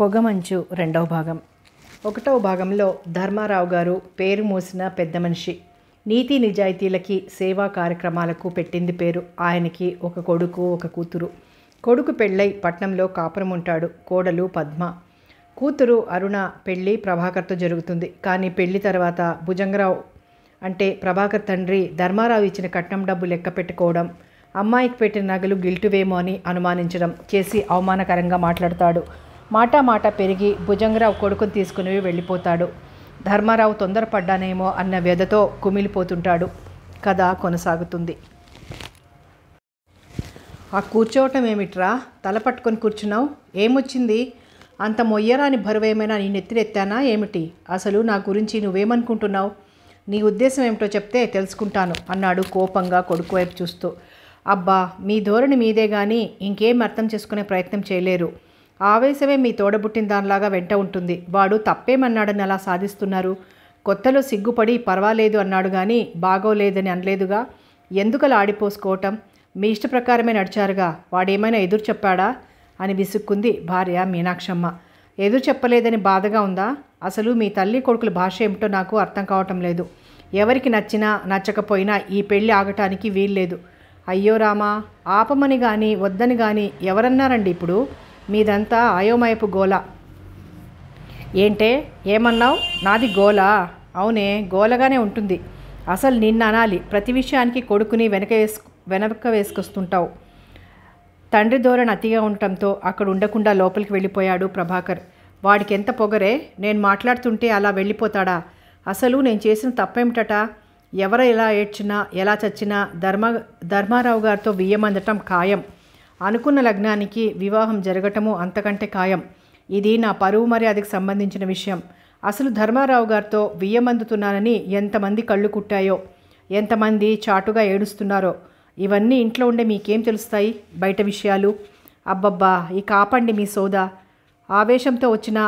పొగమంచు రెండవ భాగం ఒకటవ భాగంలో ధర్మారావు గారు పేరు మోసిన పెద్ద మనిషి నీతి నిజాయితీలకి సేవా కార్యక్రమాలకు పెట్టింది పేరు ఆయనకి ఒక కొడుకు ఒక కూతురు కొడుకు పెళ్ళై పట్నంలో కాపురం ఉంటాడు కోడలు పద్మ కూతురు అరుణ పెళ్ళి ప్రభాకర్తో జరుగుతుంది కానీ పెళ్లి తర్వాత భుజంగరావు అంటే ప్రభాకర్ తండ్రి ధర్మారావు ఇచ్చిన కట్నం డబ్బు లెక్క పెట్టుకోవడం అమ్మాయికి పెట్టిన నగలు గిల్టువేమో అని అనుమానించడం చేసి అవమానకరంగా మాట్లాడతాడు మాటా మాట పెరిగి భుజంగరావు కొడుకుని తీసుకుని వెళ్ళిపోతాడు ధర్మారావు తొందరపడ్డానేమో అన్న వ్యధతో కుమిలిపోతుంటాడు కథ కొనసాగుతుంది ఆ కూర్చోవటం ఏమిట్రా తల పట్టుకొని కూర్చున్నావు ఏమొచ్చింది అంత మొయ్యరాని భరువేమైనా నేను ఎత్తిరెత్తానా ఏమిటి అసలు నా గురించి నువ్వేమనుకుంటున్నావు నీ ఉద్దేశం ఏమిటో చెప్తే తెలుసుకుంటాను అన్నాడు కోపంగా కొడుకు వైపు చూస్తూ అబ్బా మీ ధోరణి మీదే కానీ ఇంకేం అర్థం చేసుకునే ప్రయత్నం చేయలేరు ఆవేశమే మీ తోడబుట్టిన దానిలాగా వెంట ఉంటుంది వాడు తప్పేమన్నాడని అలా సాధిస్తున్నారు కొత్తలో సిగ్గుపడి పర్వాలేదు అన్నాడు కానీ బాగోలేదని అనలేదుగా ఎందుకలా ఆడిపోసుకోవటం మీ ఇష్ట ప్రకారమే నడిచారుగా వాడేమైనా ఎదురు చెప్పాడా అని విసుక్కుంది భార్య మీనాక్షమ్మ ఎదురు చెప్పలేదని బాధగా ఉందా అసలు మీ తల్లి కొడుకుల భాష ఏమిటో నాకు అర్థం కావటం లేదు ఎవరికి నచ్చినా నచ్చకపోయినా ఈ పెళ్ళి ఆగటానికి వీల్లేదు అయ్యో రామా ఆపమని కానీ వద్దని కానీ ఎవరన్నారండి ఇప్పుడు మీదంతా అయోమయపు గోల ఏంటే ఏమన్నావు నాది గోల అవునే గోలగానే ఉంటుంది అసలు నిన్న అనాలి ప్రతి విషయానికి కొడుకుని వెనక వేసుకు వెనక వేసుకొస్తుంటావు తండ్రి ధోరణి అతిగా ఉండటంతో అక్కడ ఉండకుండా లోపలికి వెళ్ళిపోయాడు ప్రభాకర్ వాడికి ఎంత పొగరే నేను మాట్లాడుతుంటే అలా వెళ్ళిపోతాడా అసలు నేను చేసిన తప్పేమిటట ఎవరు ఎలా ఏడ్చినా ఎలా చచ్చినా ధర్మ ధర్మారావు గారితో అందటం ఖాయం అనుకున్న లగ్నానికి వివాహం జరగటము అంతకంటే ఖాయం ఇది నా పరువు మర్యాదకు సంబంధించిన విషయం అసలు ధర్మారావు గారితో వియ్యమందుతున్నానని ఎంతమంది కళ్ళు కుట్టాయో ఎంతమంది చాటుగా ఏడుస్తున్నారో ఇవన్నీ ఇంట్లో ఉండే మీకేం తెలుస్తాయి బయట విషయాలు అబ్బబ్బా ఈ కాపండి మీ సోదా ఆవేశంతో వచ్చిన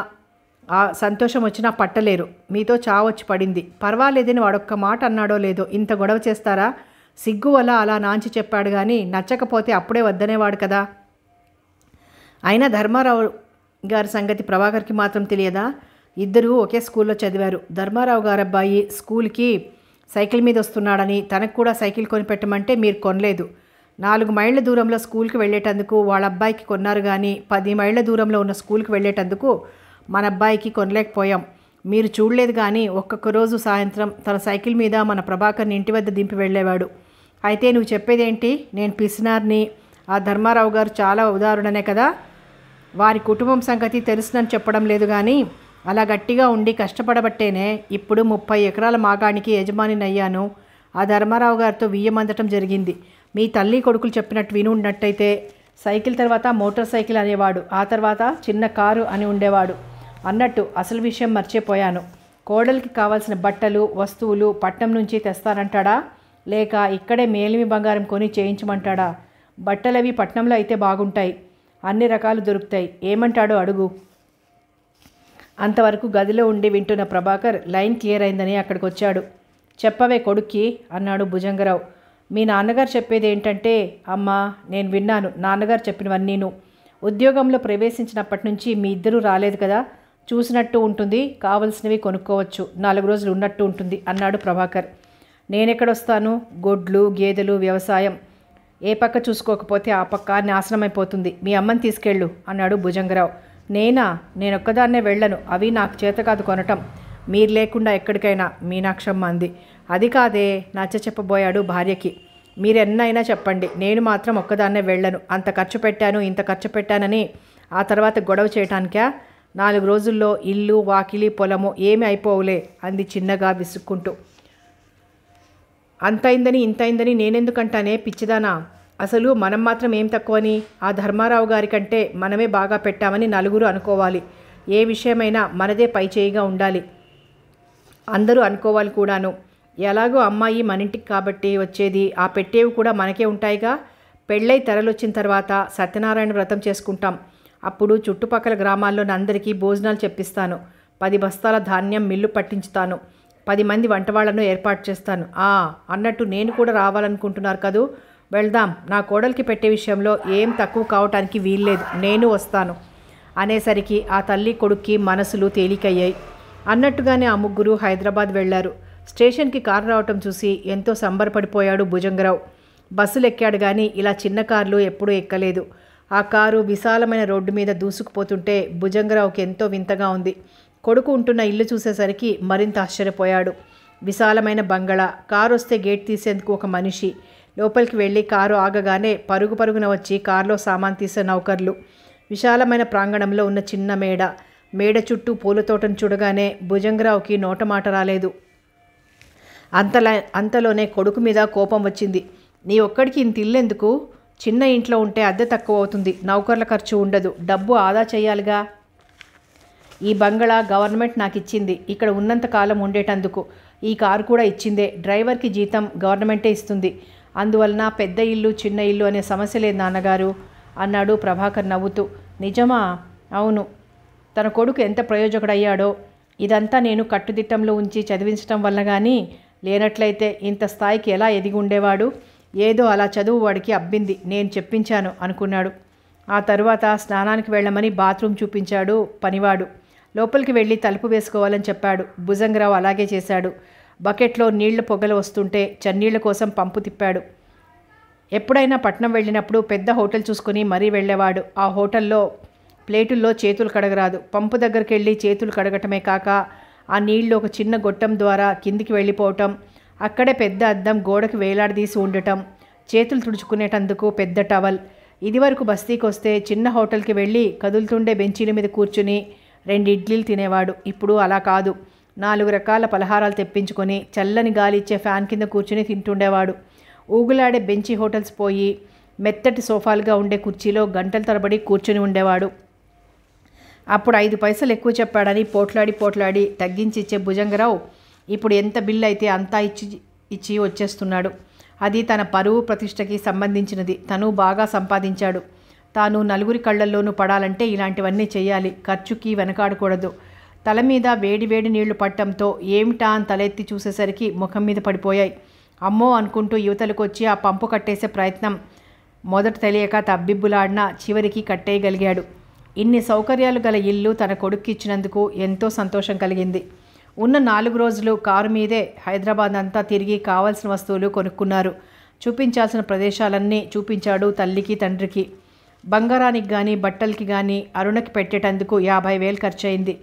ఆ సంతోషం వచ్చినా పట్టలేరు మీతో చావొచ్చి పడింది పర్వాలేదని వాడొక్క మాట అన్నాడో లేదో ఇంత గొడవ చేస్తారా సిగ్గు వల్ల అలా నాంచి చెప్పాడు కానీ నచ్చకపోతే అప్పుడే వద్దనేవాడు కదా అయినా ధర్మారావు గారి సంగతి ప్రభాకర్కి మాత్రం తెలియదా ఇద్దరూ ఒకే స్కూల్లో చదివారు ధర్మారావు గారు అబ్బాయి స్కూల్కి సైకిల్ మీద వస్తున్నాడని తనకు కూడా సైకిల్ కొనిపెట్టమంటే మీరు కొనలేదు నాలుగు మైళ్ళ దూరంలో స్కూల్కి వెళ్ళేటందుకు వాళ్ళ అబ్బాయికి కొన్నారు కానీ పది మైళ్ళ దూరంలో ఉన్న స్కూల్కి వెళ్ళేటందుకు మన అబ్బాయికి కొనలేకపోయాం మీరు చూడలేదు కానీ ఒక్కొక్క రోజు సాయంత్రం తన సైకిల్ మీద మన ప్రభాకర్ని ఇంటి వద్ద దింపి వెళ్ళేవాడు అయితే నువ్వు చెప్పేదేంటి నేను పిసినార్ని ఆ ధర్మారావు గారు చాలా ఉదాహరణనే కదా వారి కుటుంబం సంగతి తెలుసునని చెప్పడం లేదు కానీ అలా గట్టిగా ఉండి కష్టపడబట్టేనే ఇప్పుడు ముప్పై ఎకరాల మాగానికి అయ్యాను ఆ ధర్మారావు గారితో వియ్యమందటం జరిగింది మీ తల్లి కొడుకులు చెప్పినట్టు విని ఉన్నట్టయితే సైకిల్ తర్వాత మోటార్ సైకిల్ అనేవాడు ఆ తర్వాత చిన్న కారు అని ఉండేవాడు అన్నట్టు అసలు విషయం మర్చిపోయాను కోడలికి కావాల్సిన బట్టలు వస్తువులు పట్నం నుంచి తెస్తానంటాడా లేక ఇక్కడే మేలిమి బంగారం కొని చేయించమంటాడా బట్టలవి పట్నంలో అయితే బాగుంటాయి అన్ని రకాలు దొరుకుతాయి ఏమంటాడో అడుగు అంతవరకు గదిలో ఉండి వింటున్న ప్రభాకర్ లైన్ క్లియర్ అయిందని అక్కడికి వచ్చాడు చెప్పవే కొడుక్కి అన్నాడు భుజంగరావు మీ నాన్నగారు చెప్పేది ఏంటంటే అమ్మా నేను విన్నాను నాన్నగారు చెప్పినవన్నీను ఉద్యోగంలో ప్రవేశించినప్పటి నుంచి మీ ఇద్దరూ రాలేదు కదా చూసినట్టు ఉంటుంది కావలసినవి కొనుక్కోవచ్చు నాలుగు రోజులు ఉన్నట్టు ఉంటుంది అన్నాడు ప్రభాకర్ నేనెక్కడొస్తాను గొడ్లు గేదెలు వ్యవసాయం ఏ పక్క చూసుకోకపోతే ఆ పక్క నాశనమైపోతుంది మీ అమ్మని తీసుకెళ్ళు అన్నాడు భుజంగరావు నేనా నేనొక్కదాన్నే వెళ్ళను అవి నాకు చేత కాదు కొనటం మీరు లేకుండా ఎక్కడికైనా మీనాక్షమ్మ అంది అది కాదే నచ్చ చెప్పబోయాడు భార్యకి మీరెన్నైనా చెప్పండి నేను మాత్రం ఒక్కదాన్నే వెళ్ళను అంత ఖర్చు పెట్టాను ఇంత ఖర్చు పెట్టానని ఆ తర్వాత గొడవ చేయటానికా నాలుగు రోజుల్లో ఇల్లు వాకిలి పొలము ఏమి అయిపోవులే అంది చిన్నగా విసుక్కుంటూ అంతైందని ఇంతైందని నేనెందుకంటానే పిచ్చిదానా అసలు మనం మాత్రం ఏం తక్కువని ఆ ధర్మారావు గారి కంటే మనమే బాగా పెట్టామని నలుగురు అనుకోవాలి ఏ విషయమైనా మనదే పైచేయిగా ఉండాలి అందరూ అనుకోవాలి కూడాను ఎలాగో అమ్మాయి మనింటికి కాబట్టి వచ్చేది ఆ పెట్టేవి కూడా మనకే ఉంటాయిగా పెళ్ళై తెరలొచ్చిన తర్వాత సత్యనారాయణ వ్రతం చేసుకుంటాం అప్పుడు చుట్టుపక్కల గ్రామాల్లోని అందరికీ భోజనాలు చెప్పిస్తాను పది బస్తాల ధాన్యం మిల్లు పట్టించుతాను పది మంది వంటవాళ్లను ఏర్పాటు చేస్తాను ఆ అన్నట్టు నేను కూడా రావాలనుకుంటున్నారు కదూ వెళ్దాం నా కోడలికి పెట్టే విషయంలో ఏం తక్కువ కావటానికి వీల్లేదు నేను వస్తాను అనేసరికి ఆ తల్లి కొడుక్కి మనసులు తేలికయ్యాయి అన్నట్టుగానే ఆ ముగ్గురు హైదరాబాద్ వెళ్లారు స్టేషన్కి కారు రావటం చూసి ఎంతో సంబరపడిపోయాడు భుజంగరావు బస్సులు ఎక్కాడు కానీ ఇలా చిన్న కార్లు ఎప్పుడూ ఎక్కలేదు ఆ కారు విశాలమైన రోడ్డు మీద దూసుకుపోతుంటే భుజంగరావుకి ఎంతో వింతగా ఉంది కొడుకు ఉంటున్న ఇల్లు చూసేసరికి మరింత ఆశ్చర్యపోయాడు విశాలమైన బంగళా కారు వస్తే గేట్ తీసేందుకు ఒక మనిషి లోపలికి వెళ్ళి కారు ఆగగానే పరుగు పరుగున వచ్చి కారులో సామాన్ తీసే నౌకర్లు విశాలమైన ప్రాంగణంలో ఉన్న చిన్న మేడ మేడ చుట్టూ పూలతోటను చూడగానే భుజంగరావుకి నోటమాట రాలేదు అంతలా అంతలోనే కొడుకు మీద కోపం వచ్చింది నీ ఒక్కడికి ఇంత ఇల్లెందుకు చిన్న ఇంట్లో ఉంటే అద్దె తక్కువ అవుతుంది నౌకర్ల ఖర్చు ఉండదు డబ్బు ఆదా చేయాలిగా ఈ బంగళా గవర్నమెంట్ నాకు ఇచ్చింది ఇక్కడ ఉన్నంతకాలం ఉండేటందుకు ఈ కారు కూడా ఇచ్చిందే డ్రైవర్కి జీతం గవర్నమెంటే ఇస్తుంది అందువలన పెద్ద ఇల్లు చిన్న ఇల్లు అనే సమస్య లేదు నాన్నగారు అన్నాడు ప్రభాకర్ నవ్వుతూ నిజమా అవును తన కొడుకు ఎంత ప్రయోజకుడయ్యాడో ఇదంతా నేను కట్టుదిట్టంలో ఉంచి చదివించటం వల్ల కానీ లేనట్లయితే ఇంత స్థాయికి ఎలా ఎదిగి ఉండేవాడు ఏదో అలా చదువు వాడికి అబ్బింది నేను చెప్పించాను అనుకున్నాడు ఆ తరువాత స్నానానికి వెళ్ళమని బాత్రూమ్ చూపించాడు పనివాడు లోపలికి వెళ్ళి తలుపు వేసుకోవాలని చెప్పాడు భుజంగరావు అలాగే చేశాడు బకెట్లో నీళ్లు పొగలు వస్తుంటే చన్నీళ్ల కోసం పంపు తిప్పాడు ఎప్పుడైనా పట్నం వెళ్ళినప్పుడు పెద్ద హోటల్ చూసుకుని మరీ వెళ్ళేవాడు ఆ హోటల్లో ప్లేటుల్లో చేతులు కడగరాదు పంపు దగ్గరికి వెళ్ళి చేతులు కడగటమే కాక ఆ నీళ్లు ఒక చిన్న గొట్టం ద్వారా కిందికి వెళ్ళిపోవటం అక్కడే పెద్ద అద్దం గోడకు వేలాడదీసి ఉండటం చేతులు తుడుచుకునేటందుకు పెద్ద టవల్ ఇదివరకు బస్తీకి వస్తే చిన్న హోటల్కి వెళ్ళి కదులుతుండే బెంచీల మీద కూర్చుని రెండు ఇడ్లీలు తినేవాడు ఇప్పుడు అలా కాదు నాలుగు రకాల పలహారాలు తెప్పించుకొని చల్లని గాలి ఇచ్చే ఫ్యాన్ కింద కూర్చుని తింటుండేవాడు ఊగులాడే బెంచి హోటల్స్ పోయి మెత్తటి సోఫాలుగా ఉండే కుర్చీలో గంటల తరబడి కూర్చుని ఉండేవాడు అప్పుడు ఐదు పైసలు ఎక్కువ చెప్పాడని పోట్లాడి పోట్లాడి తగ్గించి ఇచ్చే భుజంగరావు ఇప్పుడు ఎంత బిల్లు అయితే అంతా ఇచ్చి ఇచ్చి వచ్చేస్తున్నాడు అది తన పరువు ప్రతిష్టకి సంబంధించినది తను బాగా సంపాదించాడు తాను నలుగురి కళ్ళల్లోనూ పడాలంటే ఇలాంటివన్నీ చేయాలి ఖర్చుకి వెనకాడకూడదు తల మీద వేడి వేడి నీళ్లు పట్టడంతో ఏమిటా అని తలెత్తి చూసేసరికి ముఖం మీద పడిపోయాయి అమ్మో అనుకుంటూ యువతలకు వచ్చి ఆ పంపు కట్టేసే ప్రయత్నం మొదట తెలియక తబ్బిబ్బులాడినా చివరికి కట్టేయగలిగాడు ఇన్ని సౌకర్యాలు గల ఇల్లు తన కొడుక్కి ఇచ్చినందుకు ఎంతో సంతోషం కలిగింది ఉన్న నాలుగు రోజులు కారు మీదే హైదరాబాద్ అంతా తిరిగి కావాల్సిన వస్తువులు కొనుక్కున్నారు చూపించాల్సిన ప్రదేశాలన్నీ చూపించాడు తల్లికి తండ్రికి బంగారానికి కానీ బట్టలకి కానీ అరుణకి పెట్టేటందుకు యాభై వేలు ఖర్చయింది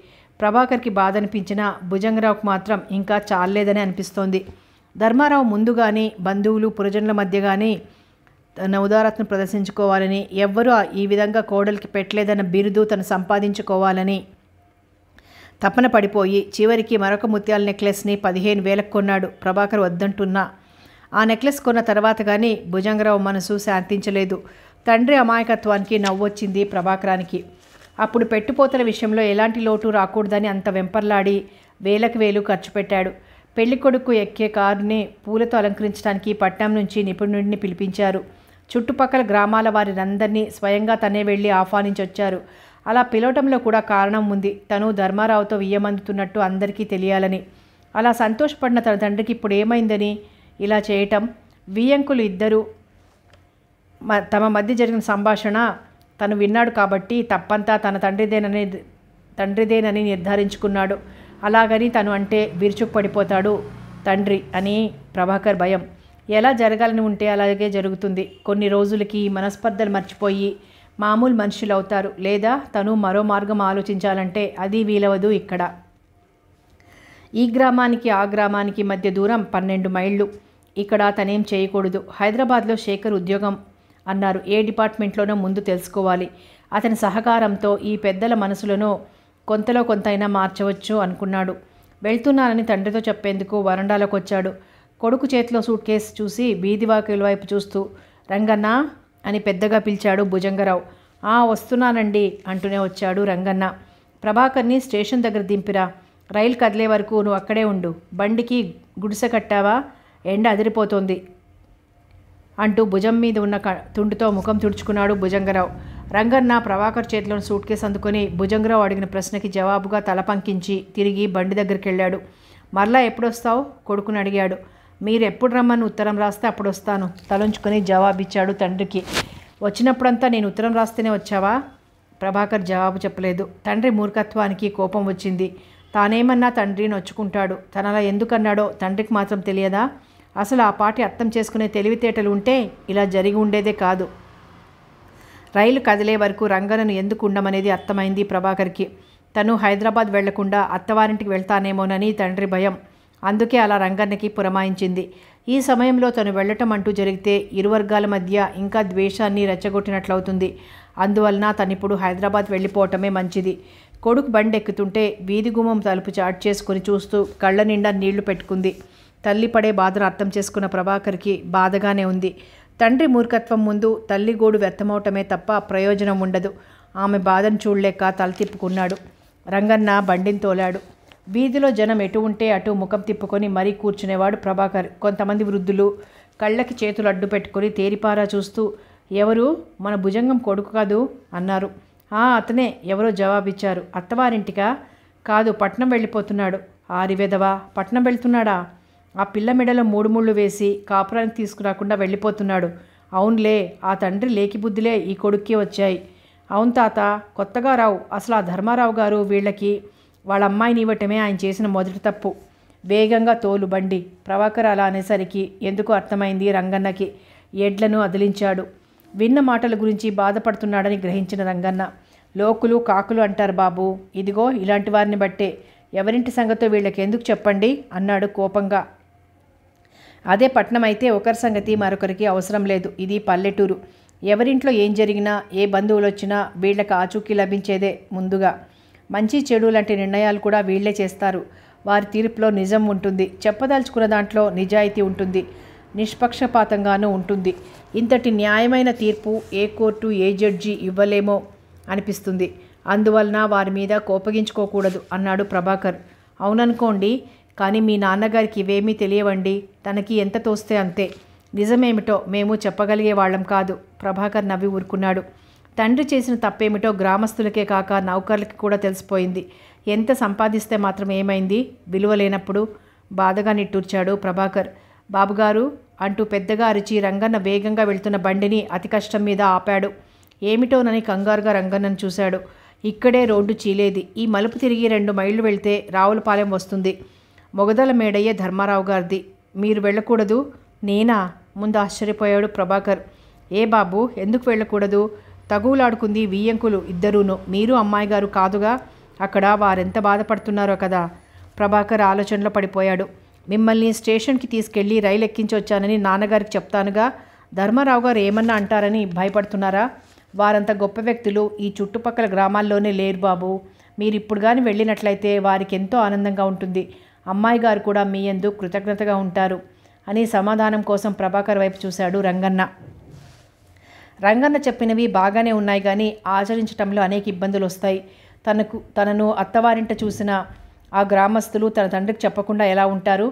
ప్రభాకర్కి బాధ అనిపించినా భుజంగరావుకు మాత్రం ఇంకా చాలేదని అనిపిస్తోంది ధర్మారావు ముందు కానీ బంధువులు పురజనుల మధ్య కానీ తన ఉదారత్ను ప్రదర్శించుకోవాలని ఎవ్వరూ ఈ విధంగా కోడలికి పెట్టలేదన్న బిరుదు తను సంపాదించుకోవాలని తపన పడిపోయి చివరికి మరొక ముత్యాల నెక్లెస్ని పదిహేను వేలకు కొన్నాడు ప్రభాకర్ వద్దంటున్నా ఆ నెక్లెస్ కొన్న తర్వాత కానీ భుజంగరావు మనసు శాంతించలేదు తండ్రి అమాయకత్వానికి నవ్వొచ్చింది ప్రభాకరానికి అప్పుడు పెట్టుపోతల విషయంలో ఎలాంటి లోటు రాకూడదని అంత వెంపర్లాడి వేలకు వేలు ఖర్చు పెట్టాడు పెళ్లి కొడుకు ఎక్కే కారుని పూలతో అలంకరించడానికి పట్నం నుంచి నిపుణుడిని పిలిపించారు చుట్టుపక్కల గ్రామాల వారినందరినీ స్వయంగా తనే వెళ్ళి ఆహ్వానించొచ్చారు అలా పిలవటంలో కూడా కారణం ఉంది తను ధర్మారావుతో వియ్యమందుతున్నట్టు అందరికీ తెలియాలని అలా సంతోషపడిన తన తండ్రికి ఇప్పుడు ఏమైందని ఇలా చేయటం వియ్యంకులు ఇద్దరు తమ మధ్య జరిగిన సంభాషణ తను విన్నాడు కాబట్టి తప్పంతా తన తండ్రిదేనని తండ్రిదేనని నిర్ధారించుకున్నాడు అలాగని తను అంటే విరుచుకుపడిపోతాడు తండ్రి అని ప్రభాకర్ భయం ఎలా జరగాలని ఉంటే అలాగే జరుగుతుంది కొన్ని రోజులకి మనస్పర్ధలు మర్చిపోయి మామూలు మనుషులు అవుతారు లేదా తను మరో మార్గం ఆలోచించాలంటే అది వీలవదు ఇక్కడ ఈ గ్రామానికి ఆ గ్రామానికి మధ్య దూరం పన్నెండు మైళ్ళు ఇక్కడ తనేం చేయకూడదు హైదరాబాద్లో శేఖర్ ఉద్యోగం అన్నారు ఏ డిపార్ట్మెంట్లోనో ముందు తెలుసుకోవాలి అతని సహకారంతో ఈ పెద్దల మనసులను కొంతలో కొంతైనా మార్చవచ్చు అనుకున్నాడు వెళ్తున్నానని తండ్రితో చెప్పేందుకు వరండాలోకి వచ్చాడు కొడుకు చేతిలో సూట్ కేసు చూసి బీదివాకిల వైపు చూస్తూ రంగన్న అని పెద్దగా పిలిచాడు భుజంగరావు ఆ వస్తున్నానండి అంటూనే వచ్చాడు రంగన్న ప్రభాకర్ని స్టేషన్ దగ్గర దింపిరా రైలు కదిలే వరకు నువ్వు అక్కడే ఉండు బండికి గుడిసె కట్టావా ఎండ అదిరిపోతుంది అంటూ భుజం మీద ఉన్న తుండుతో ముఖం తుడుచుకున్నాడు భుజంగరావు రంగన్న ప్రభాకర్ చేతిలోని సూట్ కేసు అందుకొని భుజంగరావు అడిగిన ప్రశ్నకి జవాబుగా తల పంకించి తిరిగి బండి దగ్గరికి వెళ్ళాడు మరలా ఎప్పుడొస్తావు కొడుకుని అడిగాడు మీరు ఎప్పుడు రమ్మని ఉత్తరం రాస్తే అప్పుడు వస్తాను తలంచుకొని జవాబిచ్చాడు తండ్రికి వచ్చినప్పుడంతా నేను ఉత్తరం రాస్తేనే వచ్చావా ప్రభాకర్ జవాబు చెప్పలేదు తండ్రి మూర్ఖత్వానికి కోపం వచ్చింది తానేమన్నా తండ్రి నొచ్చుకుంటాడు తనలా ఎందుకన్నాడో తండ్రికి మాత్రం తెలియదా అసలు ఆ పాటి అర్థం చేసుకునే తెలివితేటలు ఉంటే ఇలా జరిగి ఉండేదే కాదు రైలు కదిలే వరకు రంగనను ఎందుకు ఉండమనేది అర్థమైంది ప్రభాకర్కి తను హైదరాబాద్ వెళ్లకుండా అత్తవారింటికి వెళ్తానేమోనని తండ్రి భయం అందుకే అలా రంగన్నకి పురమాయించింది ఈ సమయంలో తను వెళ్ళటం అంటూ జరిగితే ఇరు వర్గాల మధ్య ఇంకా ద్వేషాన్ని రెచ్చగొట్టినట్లవుతుంది అందువలన తను ఇప్పుడు హైదరాబాద్ వెళ్ళిపోవటమే మంచిది కొడుకు బండెక్కుతుంటే వీధి గుమ్మం తలుపు చాట్ చేసుకుని చూస్తూ కళ్ళ నిండా నీళ్లు పెట్టుకుంది తల్లి పడే బాధను అర్థం చేసుకున్న ప్రభాకర్కి బాధగానే ఉంది తండ్రి మూర్ఖత్వం ముందు తల్లి గోడు వ్యర్థమవటమే తప్ప ప్రయోజనం ఉండదు ఆమె బాధను చూడలేక తల తిప్పుకున్నాడు రంగన్న బండిని తోలాడు వీధిలో జనం ఎటు ఉంటే అటు ముఖం తిప్పుకొని మరీ కూర్చునేవాడు ప్రభాకర్ కొంతమంది వృద్ధులు కళ్ళకి చేతులు అడ్డు పెట్టుకొని తేరిపారా చూస్తూ ఎవరు మన భుజంగం కొడుకు కాదు అన్నారు ఆ అతనే ఎవరో జవాబిచ్చారు అత్తవారింటికా కాదు పట్నం వెళ్ళిపోతున్నాడు ఆరివేదవా పట్నం వెళ్తున్నాడా ఆ పిల్ల మెడలో మూడు ముళ్ళు వేసి కాపురానికి తీసుకురాకుండా వెళ్ళిపోతున్నాడు అవునులే ఆ తండ్రి లేకి బుద్ధిలే ఈ కొడుక్కి వచ్చాయి అవును తాత కొత్తగా రావు అసలు ఆ ధర్మారావు గారు వీళ్ళకి వాళ్ళ అమ్మాయిని ఇవ్వటమే ఆయన చేసిన మొదటి తప్పు వేగంగా తోలు బండి ప్రభాకర్ అలా అనేసరికి ఎందుకు అర్థమైంది రంగన్నకి ఎడ్లను అదిలించాడు విన్న మాటల గురించి బాధపడుతున్నాడని గ్రహించిన రంగన్న లోకులు కాకులు అంటారు బాబు ఇదిగో ఇలాంటి వారిని బట్టే ఎవరింటి సంగతో వీళ్ళకి ఎందుకు చెప్పండి అన్నాడు కోపంగా అదే పట్నం అయితే ఒకరి సంగతి మరొకరికి అవసరం లేదు ఇది పల్లెటూరు ఎవరింట్లో ఏం జరిగినా ఏ బంధువులు వచ్చినా వీళ్ళకి ఆచూకీ లభించేదే ముందుగా మంచి చెడు లాంటి నిర్ణయాలు కూడా వీళ్లే చేస్తారు వారి తీర్పులో నిజం ఉంటుంది చెప్పదలుచుకున్న దాంట్లో నిజాయితీ ఉంటుంది నిష్పక్షపాతంగానూ ఉంటుంది ఇంతటి న్యాయమైన తీర్పు ఏ కోర్టు ఏ జడ్జి ఇవ్వలేమో అనిపిస్తుంది అందువలన వారి మీద కోపగించుకోకూడదు అన్నాడు ప్రభాకర్ అవుననుకోండి కానీ మీ నాన్నగారికి ఇవేమీ తెలియవండి తనకి ఎంత తోస్తే అంతే నిజమేమిటో మేము చెప్పగలిగే వాళ్ళం కాదు ప్రభాకర్ నవ్వి ఊరుకున్నాడు తండ్రి చేసిన తప్పేమిటో గ్రామస్తులకే కాక నౌకర్లకి కూడా తెలిసిపోయింది ఎంత సంపాదిస్తే మాత్రం ఏమైంది విలువ లేనప్పుడు బాధగా నిట్టూర్చాడు ప్రభాకర్ బాబుగారు అంటూ పెద్దగా అరిచి రంగన్న వేగంగా వెళ్తున్న బండిని అతి కష్టం మీద ఆపాడు ఏమిటోనని కంగారుగా రంగన్నను చూశాడు ఇక్కడే రోడ్డు చీలేది ఈ మలుపు తిరిగి రెండు మైళ్ళు వెళ్తే రావులపాలెం వస్తుంది మొగదల మేడయ్యే ధర్మారావు గారిది మీరు వెళ్ళకూడదు నేనా ముందు ఆశ్చర్యపోయాడు ప్రభాకర్ ఏ బాబు ఎందుకు వెళ్ళకూడదు తగువులాడుకుంది వియ్యంకులు ఇద్దరూను మీరు అమ్మాయి గారు కాదుగా అక్కడ వారెంత బాధపడుతున్నారో కదా ప్రభాకర్ ఆలోచనలో పడిపోయాడు మిమ్మల్ని స్టేషన్కి తీసుకెళ్ళి రైలు వచ్చానని నాన్నగారికి చెప్తానుగా ధర్మారావు గారు ఏమన్నా అంటారని భయపడుతున్నారా వారంత గొప్ప వ్యక్తులు ఈ చుట్టుపక్కల గ్రామాల్లోనే లేరు బాబు మీరు ఇప్పుడు కానీ వెళ్ళినట్లయితే వారికి ఎంతో ఆనందంగా ఉంటుంది అమ్మాయి గారు కూడా మీ ఎందు కృతజ్ఞతగా ఉంటారు అని సమాధానం కోసం ప్రభాకర్ వైపు చూశాడు రంగన్న రంగన్న చెప్పినవి బాగానే ఉన్నాయి కానీ ఆచరించటంలో అనేక ఇబ్బందులు వస్తాయి తనకు తనను అత్తవారింట చూసిన ఆ గ్రామస్తులు తన తండ్రికి చెప్పకుండా ఎలా ఉంటారు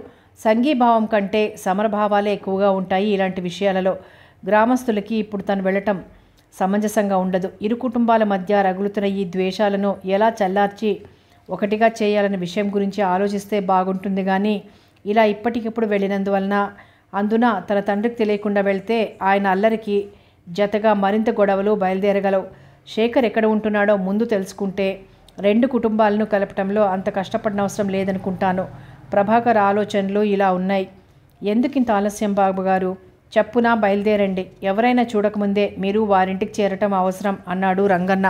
సంఘీభావం కంటే సమరభావాలే ఎక్కువగా ఉంటాయి ఇలాంటి విషయాలలో గ్రామస్తులకి ఇప్పుడు తను వెళ్ళటం సమంజసంగా ఉండదు ఇరు కుటుంబాల మధ్య రగులుతున్న ఈ ద్వేషాలను ఎలా చల్లార్చి ఒకటిగా చేయాలనే విషయం గురించి ఆలోచిస్తే బాగుంటుంది కానీ ఇలా ఇప్పటికిప్పుడు వెళ్ళినందువలన అందున తన తండ్రికి తెలియకుండా వెళ్తే ఆయన అల్లరికి జతగా మరింత గొడవలు బయలుదేరగలవు శేఖర్ ఎక్కడ ఉంటున్నాడో ముందు తెలుసుకుంటే రెండు కుటుంబాలను కలపటంలో అంత అవసరం లేదనుకుంటాను ప్రభాకర్ ఆలోచనలు ఇలా ఉన్నాయి ఎందుకింత ఆలస్యం బాబు గారు చెప్పునా బయలుదేరండి ఎవరైనా చూడకముందే మీరు వారింటికి చేరటం అవసరం అన్నాడు రంగన్న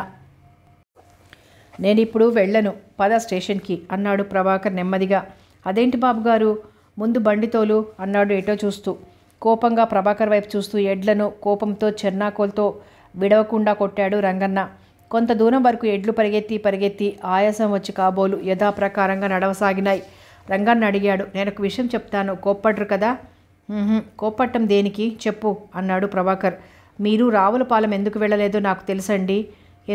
నేను ఇప్పుడు వెళ్ళను పద స్టేషన్కి అన్నాడు ప్రభాకర్ నెమ్మదిగా అదేంటి బాబుగారు ముందు బండితోలు అన్నాడు ఎటో చూస్తూ కోపంగా ప్రభాకర్ వైపు చూస్తూ ఎడ్లను కోపంతో చెన్నాకోల్తో విడవకుండా కొట్టాడు రంగన్న కొంత దూరం వరకు ఎడ్లు పరిగెత్తి పరిగెత్తి ఆయాసం వచ్చి కాబోలు యథాప్రకారంగా నడవసాగినాయి రంగన్న అడిగాడు నేను ఒక విషయం చెప్తాను కోప్పడ్రు కదా కోప్పట్టం దేనికి చెప్పు అన్నాడు ప్రభాకర్ మీరు రావులపాలెం ఎందుకు వెళ్ళలేదో నాకు తెలుసండి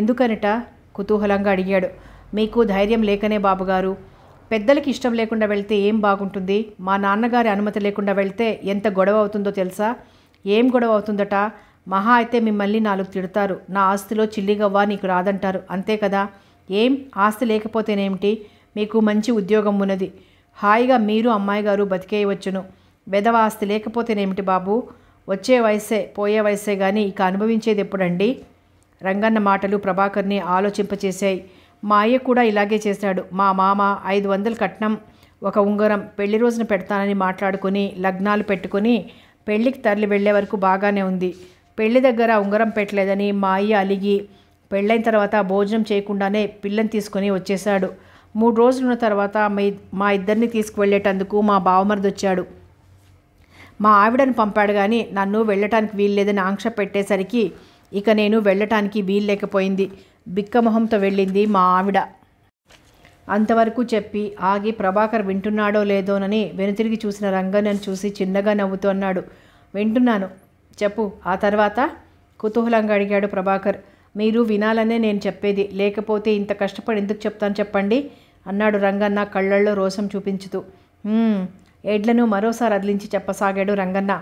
ఎందుకనిట కుతూహలంగా అడిగాడు మీకు ధైర్యం లేకనే బాబుగారు పెద్దలకి ఇష్టం లేకుండా వెళ్తే ఏం బాగుంటుంది మా నాన్నగారి అనుమతి లేకుండా వెళ్తే ఎంత గొడవ అవుతుందో తెలుసా ఏం గొడవ అవుతుందట మహా అయితే మిమ్మల్ని నాలుగు తిడతారు నా ఆస్తిలో చిల్లిగవ్వా నీకు రాదంటారు అంతే కదా ఏం ఆస్తి లేకపోతేనేమిటి మీకు మంచి ఉద్యోగం ఉన్నది హాయిగా మీరు అమ్మాయి గారు బతికేయవచ్చును వెధవ ఆస్తి లేకపోతేనేమిటి బాబు వచ్చే వయసే పోయే వయసే కానీ ఇక అనుభవించేది ఎప్పుడండి రంగన్న మాటలు ప్రభాకర్ని ఆలోచింపచేశాయి మా అయ్య కూడా ఇలాగే చేశాడు మా మామ ఐదు వందల కట్నం ఒక ఉంగరం పెళ్లి రోజున పెడతానని మాట్లాడుకొని లగ్నాలు పెట్టుకొని పెళ్లికి తరలి వెళ్లే వరకు బాగానే ఉంది పెళ్లి దగ్గర ఉంగరం పెట్టలేదని మా అయ్య అలిగి పెళ్ళైన తర్వాత భోజనం చేయకుండానే పిల్లని తీసుకొని వచ్చేశాడు మూడు రోజులున్న తర్వాత మా ఇద్దరిని తీసుకువెళ్ళేటందుకు మా బావమరిది వచ్చాడు మా ఆవిడను పంపాడు కానీ నన్ను వెళ్ళటానికి వీల్లేదని ఆంక్ష పెట్టేసరికి ఇక నేను వెళ్ళటానికి వీల్లేకపోయింది బిక్కమొహంతో వెళ్ళింది మా ఆవిడ అంతవరకు చెప్పి ఆగి ప్రభాకర్ వింటున్నాడో లేదోనని వెనుతిరిగి చూసిన రంగన్నను చూసి చిన్నగా నవ్వుతూ అన్నాడు వింటున్నాను చెప్పు ఆ తర్వాత కుతూహలంగా అడిగాడు ప్రభాకర్ మీరు వినాలనే నేను చెప్పేది లేకపోతే ఇంత కష్టపడి ఎందుకు చెప్తాను చెప్పండి అన్నాడు రంగన్న కళ్ళల్లో రోసం చూపించుతూ ఎడ్లను మరోసారి అదిలించి చెప్పసాగాడు రంగన్న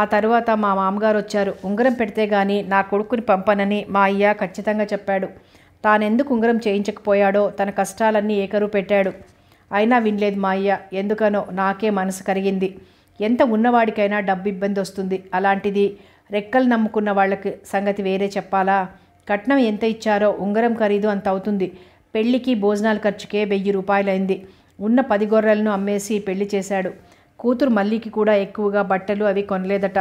ఆ తరువాత మా మామగారు వచ్చారు ఉంగరం పెడితే కానీ నా కొడుకుని పంపనని మా అయ్య ఖచ్చితంగా చెప్పాడు తానెందుకు ఉంగరం చేయించకపోయాడో తన కష్టాలన్నీ ఏకరు పెట్టాడు అయినా వినలేదు మా అయ్య ఎందుకనో నాకే మనసు కరిగింది ఎంత ఉన్నవాడికైనా డబ్బు ఇబ్బంది వస్తుంది అలాంటిది రెక్కలు నమ్ముకున్న వాళ్ళకి సంగతి వేరే చెప్పాలా కట్నం ఎంత ఇచ్చారో ఉంగరం ఖరీదు అంత అవుతుంది పెళ్లికి భోజనాల ఖర్చుకే వెయ్యి రూపాయలైంది ఉన్న పది గొర్రెలను అమ్మేసి పెళ్లి చేశాడు కూతురు మల్లికి కూడా ఎక్కువగా బట్టలు అవి కొనలేదట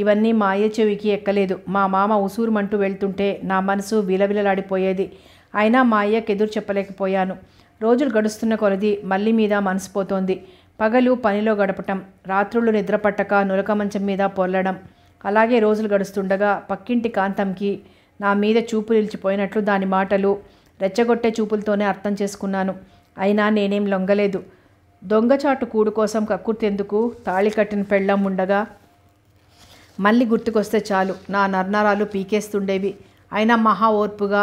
ఇవన్నీ మా అయ్య చెవికి ఎక్కలేదు మా మామ ఉసూరుమంటూ వెళ్తుంటే నా మనసు విలవిలలాడిపోయేది అయినా మా అయ్యకి ఎదురు చెప్పలేకపోయాను రోజులు గడుస్తున్న కొలది మళ్ళీ మీద మనసు పోతోంది పగలు పనిలో గడపటం రాత్రులు నిద్రపట్టక నులక మంచం మీద పొల్లడం అలాగే రోజులు గడుస్తుండగా పక్కింటి కాంతంకి నా మీద చూపు నిలిచిపోయినట్లు దాని మాటలు రెచ్చగొట్టే చూపులతోనే అర్థం చేసుకున్నాను అయినా నేనేం లొంగలేదు దొంగచాటు కూడు కోసం కక్కుర్తెందుకు తాళి కట్టిన పెళ్ళం ఉండగా మళ్ళీ గుర్తుకొస్తే చాలు నా నర్నరాలు పీకేస్తుండేవి అయినా మహా ఓర్పుగా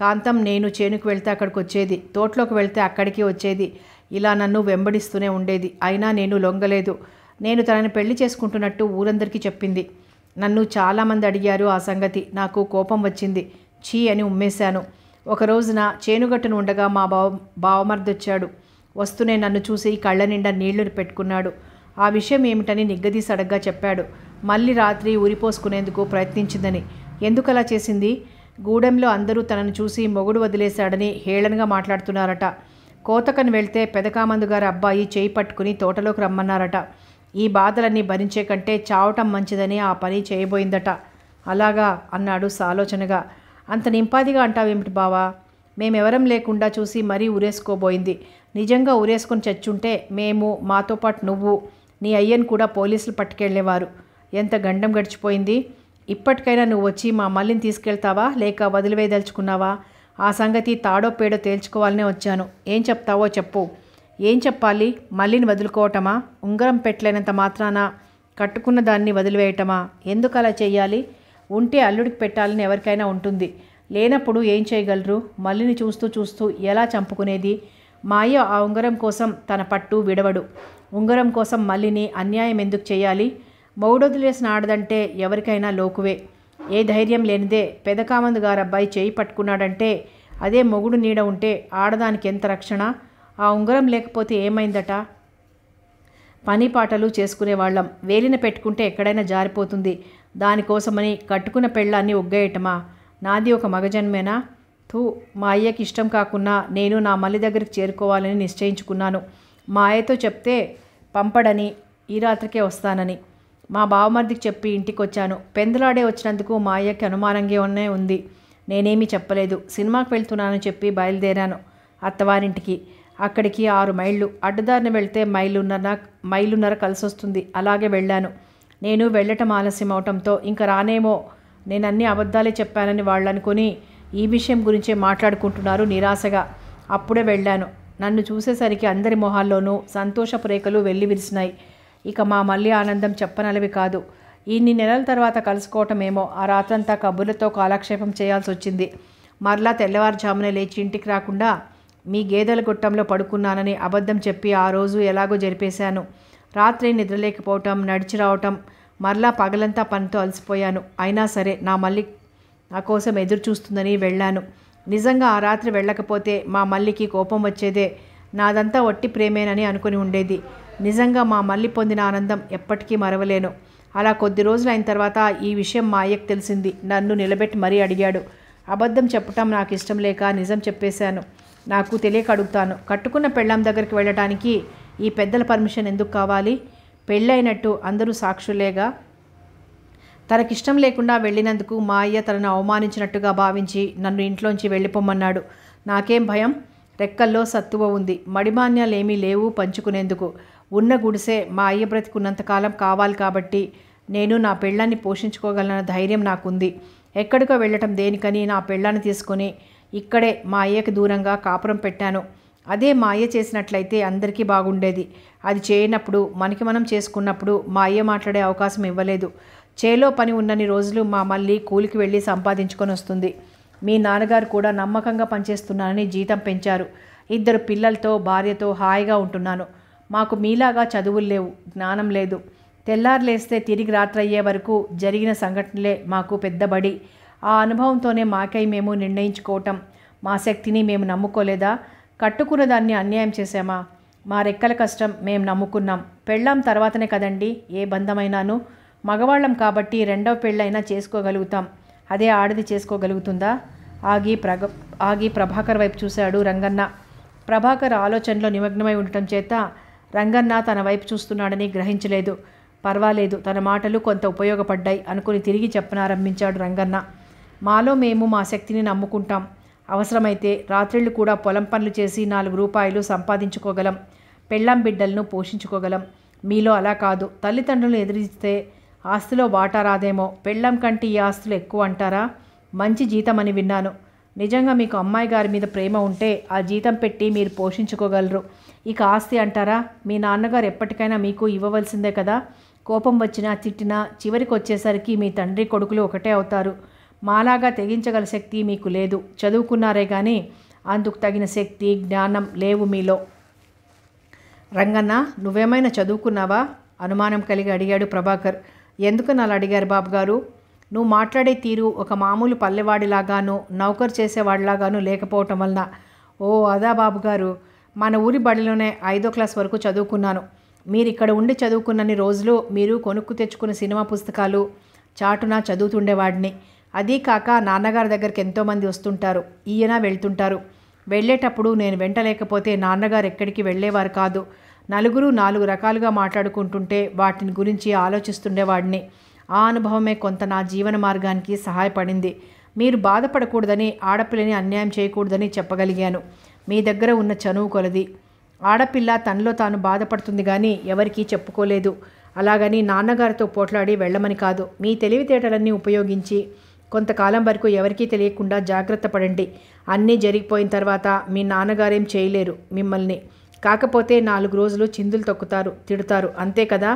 కాంతం నేను చేనుకు వెళ్తే అక్కడికి వచ్చేది తోటలోకి వెళ్తే అక్కడికి వచ్చేది ఇలా నన్ను వెంబడిస్తూనే ఉండేది అయినా నేను లొంగలేదు నేను తనని పెళ్లి చేసుకుంటున్నట్టు ఊరందరికీ చెప్పింది నన్ను చాలామంది అడిగారు ఆ సంగతి నాకు కోపం వచ్చింది చీ అని ఉమ్మేశాను ఒక రోజున చేనుగట్టును ఉండగా మా బావ బావమర్దొచ్చాడు వస్తూనే నన్ను చూసి కళ్ళ నిండా నీళ్లు పెట్టుకున్నాడు ఆ విషయం ఏమిటని నిగ్గది సడగ్గా చెప్పాడు మళ్ళీ రాత్రి ఊరిపోసుకునేందుకు ప్రయత్నించిందని ఎందుకలా చేసింది గూడెంలో అందరూ తనను చూసి మొగుడు వదిలేశాడని హేళనగా మాట్లాడుతున్నారట కోతకను వెళ్తే పెదకామందు గారి అబ్బాయి చేయి పట్టుకుని తోటలోకి రమ్మన్నారట ఈ బాధలన్నీ భరించే కంటే చావటం మంచిదని ఆ పని చేయబోయిందట అలాగా అన్నాడు సాలోచనగా అంత నింపాదిగా అంటావేమిటి బావా మేమెవరం లేకుండా చూసి మరీ ఉరేసుకోబోయింది నిజంగా ఉరేసుకొని చచ్చుంటే మేము మాతో పాటు నువ్వు నీ అయ్యను కూడా పోలీసులు పట్టుకెళ్ళేవారు ఎంత గండం గడిచిపోయింది ఇప్పటికైనా నువ్వు వచ్చి మా మల్లిని తీసుకెళ్తావా లేక వదిలివేయదలుచుకున్నావా ఆ సంగతి తాడో పేడో తేల్చుకోవాలనే వచ్చాను ఏం చెప్తావో చెప్పు ఏం చెప్పాలి మల్లిని వదులుకోవటమా ఉంగరం పెట్టలేనంత మాత్రాన కట్టుకున్న దాన్ని వదిలివేయటమా ఎందుకు అలా చేయాలి ఉంటే అల్లుడికి పెట్టాలని ఎవరికైనా ఉంటుంది లేనప్పుడు ఏం చేయగలరు మల్లిని చూస్తూ చూస్తూ ఎలా చంపుకునేది మాయ ఆ ఉంగరం కోసం తన పట్టు విడవడు ఉంగరం కోసం మల్లిని అన్యాయం ఎందుకు చేయాలి మౌడొదిలేసిన ఆడదంటే ఎవరికైనా లోకువే ఏ ధైర్యం లేనిదే పెదకామందు గారబ్బాయి చేయి పట్టుకున్నాడంటే అదే మొగుడు నీడ ఉంటే ఆడదానికి ఎంత రక్షణ ఆ ఉంగరం లేకపోతే ఏమైందట పని పాటలు చేసుకునేవాళ్ళం వేలిన పెట్టుకుంటే ఎక్కడైనా జారిపోతుంది దానికోసమని కట్టుకున్న పెళ్ళాన్ని ఒగ్గేయటమా నాది ఒక మగజన్మేనా థూ మా అయ్యకి ఇష్టం కాకున్నా నేను నా మల్లి దగ్గరికి చేరుకోవాలని నిశ్చయించుకున్నాను మా అయ్యతో చెప్తే పంపడని ఈ రాత్రికే వస్తానని మా బావమర్దికి చెప్పి ఇంటికి వచ్చాను పెందలాడే వచ్చినందుకు మా అయ్యకి అనుమానంగానే ఉంది నేనేమీ చెప్పలేదు సినిమాకి వెళ్తున్నానని చెప్పి బయలుదేరాను అత్తవారింటికి అక్కడికి ఆరు మైళ్ళు అడ్డదారిన వెళ్తే మైలున్నర మైలున్నర కలిసి వస్తుంది అలాగే వెళ్ళాను నేను వెళ్ళటం ఆలస్యం అవటంతో ఇంకా రానేమో నేను అన్ని అబద్ధాలే చెప్పానని వాళ్ళు అనుకుని ఈ విషయం గురించే మాట్లాడుకుంటున్నారు నిరాశగా అప్పుడే వెళ్ళాను నన్ను చూసేసరికి అందరి మొహాల్లోనూ సంతోషపు రేఖలు వెళ్ళి విరిసినాయి ఇక మా మళ్ళీ ఆనందం చెప్పనలవి కాదు ఇన్ని నెలల తర్వాత కలుసుకోవటమేమో ఆ రాత్రంతా కబుర్లతో కాలక్షేపం చేయాల్సి వచ్చింది మరలా తెల్లవారుజామునే లేచి ఇంటికి రాకుండా మీ గేదెల గుట్టంలో పడుకున్నానని అబద్ధం చెప్పి ఆ రోజు ఎలాగో జరిపేశాను రాత్రి నిద్రలేకపోవటం నడిచి రావటం మరలా పగలంతా పనితో అలసిపోయాను అయినా సరే నా మళ్ళీ నా కోసం ఎదురు చూస్తుందని వెళ్ళాను నిజంగా ఆ రాత్రి వెళ్ళకపోతే మా మల్లికి కోపం వచ్చేదే నాదంతా ఒట్టి ప్రేమేనని అనుకుని ఉండేది నిజంగా మా మల్లి పొందిన ఆనందం ఎప్పటికీ మరవలేను అలా కొద్ది రోజులు అయిన తర్వాత ఈ విషయం మా అయ్యకు తెలిసింది నన్ను నిలబెట్టి మరీ అడిగాడు అబద్ధం చెప్పటం నాకు ఇష్టం లేక నిజం చెప్పేశాను నాకు తెలియక అడుగుతాను కట్టుకున్న పెళ్ళాం దగ్గరికి వెళ్ళడానికి ఈ పెద్దల పర్మిషన్ ఎందుకు కావాలి పెళ్ళైనట్టు అందరూ సాక్షులేగా తనకిష్టం లేకుండా వెళ్ళినందుకు మా అయ్య తనను అవమానించినట్టుగా భావించి నన్ను ఇంట్లోంచి వెళ్ళిపోమన్నాడు నాకేం భయం రెక్కల్లో సత్తువ ఉంది మడిమాన్యాలేమీ లేవు పంచుకునేందుకు ఉన్న గుడిసే మా అయ్య బ్రతికున్నంతకాలం కావాలి కాబట్టి నేను నా పెళ్ళాన్ని పోషించుకోగలన ధైర్యం నాకుంది ఎక్కడికో వెళ్ళటం దేనికని నా పెళ్ళాన్ని తీసుకొని ఇక్కడే మా అయ్యకి దూరంగా కాపురం పెట్టాను అదే మాయ చేసినట్లయితే అందరికీ బాగుండేది అది చేయనప్పుడు మనకి మనం చేసుకున్నప్పుడు మా అయ్య మాట్లాడే అవకాశం ఇవ్వలేదు చేలో పని ఉన్నని రోజులు మా మళ్ళీ కూలికి వెళ్ళి సంపాదించుకొని వస్తుంది మీ నాన్నగారు కూడా నమ్మకంగా పనిచేస్తున్నానని జీతం పెంచారు ఇద్దరు పిల్లలతో భార్యతో హాయిగా ఉంటున్నాను మాకు మీలాగా చదువులు లేవు జ్ఞానం లేదు తెల్లారులేస్తే తిరిగి రాత్రి అయ్యే వరకు జరిగిన సంఘటనలే మాకు పెద్దబడి ఆ అనుభవంతోనే మాకై మేము నిర్ణయించుకోవటం మా శక్తిని మేము నమ్ముకోలేదా కట్టుకున్న దాన్ని అన్యాయం చేశామా మా రెక్కల కష్టం మేం నమ్ముకున్నాం పెళ్ళాం తర్వాతనే కదండి ఏ బంధమైనాను మగవాళ్ళం కాబట్టి రెండవ పెళ్ళైనా చేసుకోగలుగుతాం అదే ఆడది చేసుకోగలుగుతుందా ఆగి ప్రగ ఆగి ప్రభాకర్ వైపు చూశాడు రంగన్న ప్రభాకర్ ఆలోచనలో నిమగ్నమై ఉండటం చేత రంగన్న తన వైపు చూస్తున్నాడని గ్రహించలేదు పర్వాలేదు తన మాటలు కొంత ఉపయోగపడ్డాయి అనుకుని తిరిగి చెప్పనారంభించాడు రంగన్న మాలో మేము మా శక్తిని నమ్ముకుంటాం అవసరమైతే రాత్రిళ్ళు కూడా పొలం పనులు చేసి నాలుగు రూపాయలు సంపాదించుకోగలం పెళ్ళాం బిడ్డలను పోషించుకోగలం మీలో అలా కాదు తల్లిదండ్రులను ఎదిరిస్తే ఆస్తిలో వాటా రాదేమో పెళ్ళం కంటే ఈ ఆస్తులు ఎక్కువ అంటారా మంచి జీతం అని విన్నాను నిజంగా మీకు అమ్మాయి గారి మీద ప్రేమ ఉంటే ఆ జీతం పెట్టి మీరు పోషించుకోగలరు ఇక ఆస్తి అంటారా మీ నాన్నగారు ఎప్పటికైనా మీకు ఇవ్వవలసిందే కదా కోపం వచ్చినా తిట్టినా చివరికి వచ్చేసరికి మీ తండ్రి కొడుకులు ఒకటే అవుతారు మాలాగా తెగించగల శక్తి మీకు లేదు చదువుకున్నారే కానీ అందుకు తగిన శక్తి జ్ఞానం లేవు మీలో రంగన్న నువ్వేమైనా చదువుకున్నావా అనుమానం కలిగి అడిగాడు ప్రభాకర్ ఎందుకు నన్ను అడిగారు బాబు గారు నువ్వు మాట్లాడే తీరు ఒక మామూలు పల్లెవాడిలాగాను నౌకర్ చేసేవాడిలాగాను లేకపోవటం వలన ఓ అదా బాబు గారు మన ఊరి బడిలోనే ఐదో క్లాస్ వరకు చదువుకున్నాను మీరు ఇక్కడ ఉండి చదువుకున్నన్ని రోజులు మీరు కొనుక్కు తెచ్చుకున్న సినిమా పుస్తకాలు చాటున చదువుతుండేవాడిని అదీ కాక నాన్నగారి దగ్గరికి ఎంతోమంది వస్తుంటారు ఈయన వెళ్తుంటారు వెళ్ళేటప్పుడు నేను వెంటలేకపోతే నాన్నగారు ఎక్కడికి వెళ్ళేవారు కాదు నలుగురు నాలుగు రకాలుగా మాట్లాడుకుంటుంటే వాటిని గురించి ఆలోచిస్తుండేవాడిని ఆ అనుభవమే కొంత నా జీవన మార్గానికి సహాయపడింది మీరు బాధపడకూడదని ఆడపిల్లని అన్యాయం చేయకూడదని చెప్పగలిగాను మీ దగ్గర ఉన్న చనువు కొలది ఆడపిల్ల తనలో తాను బాధపడుతుంది కానీ ఎవరికీ చెప్పుకోలేదు అలాగని నాన్నగారితో పోట్లాడి వెళ్ళమని కాదు మీ తెలివితేటలన్నీ ఉపయోగించి కొంతకాలం వరకు ఎవరికీ తెలియకుండా జాగ్రత్త పడండి అన్నీ జరిగిపోయిన తర్వాత మీ నాన్నగారేం చేయలేరు మిమ్మల్ని కాకపోతే నాలుగు రోజులు చిందులు తొక్కుతారు తిడతారు అంతే కదా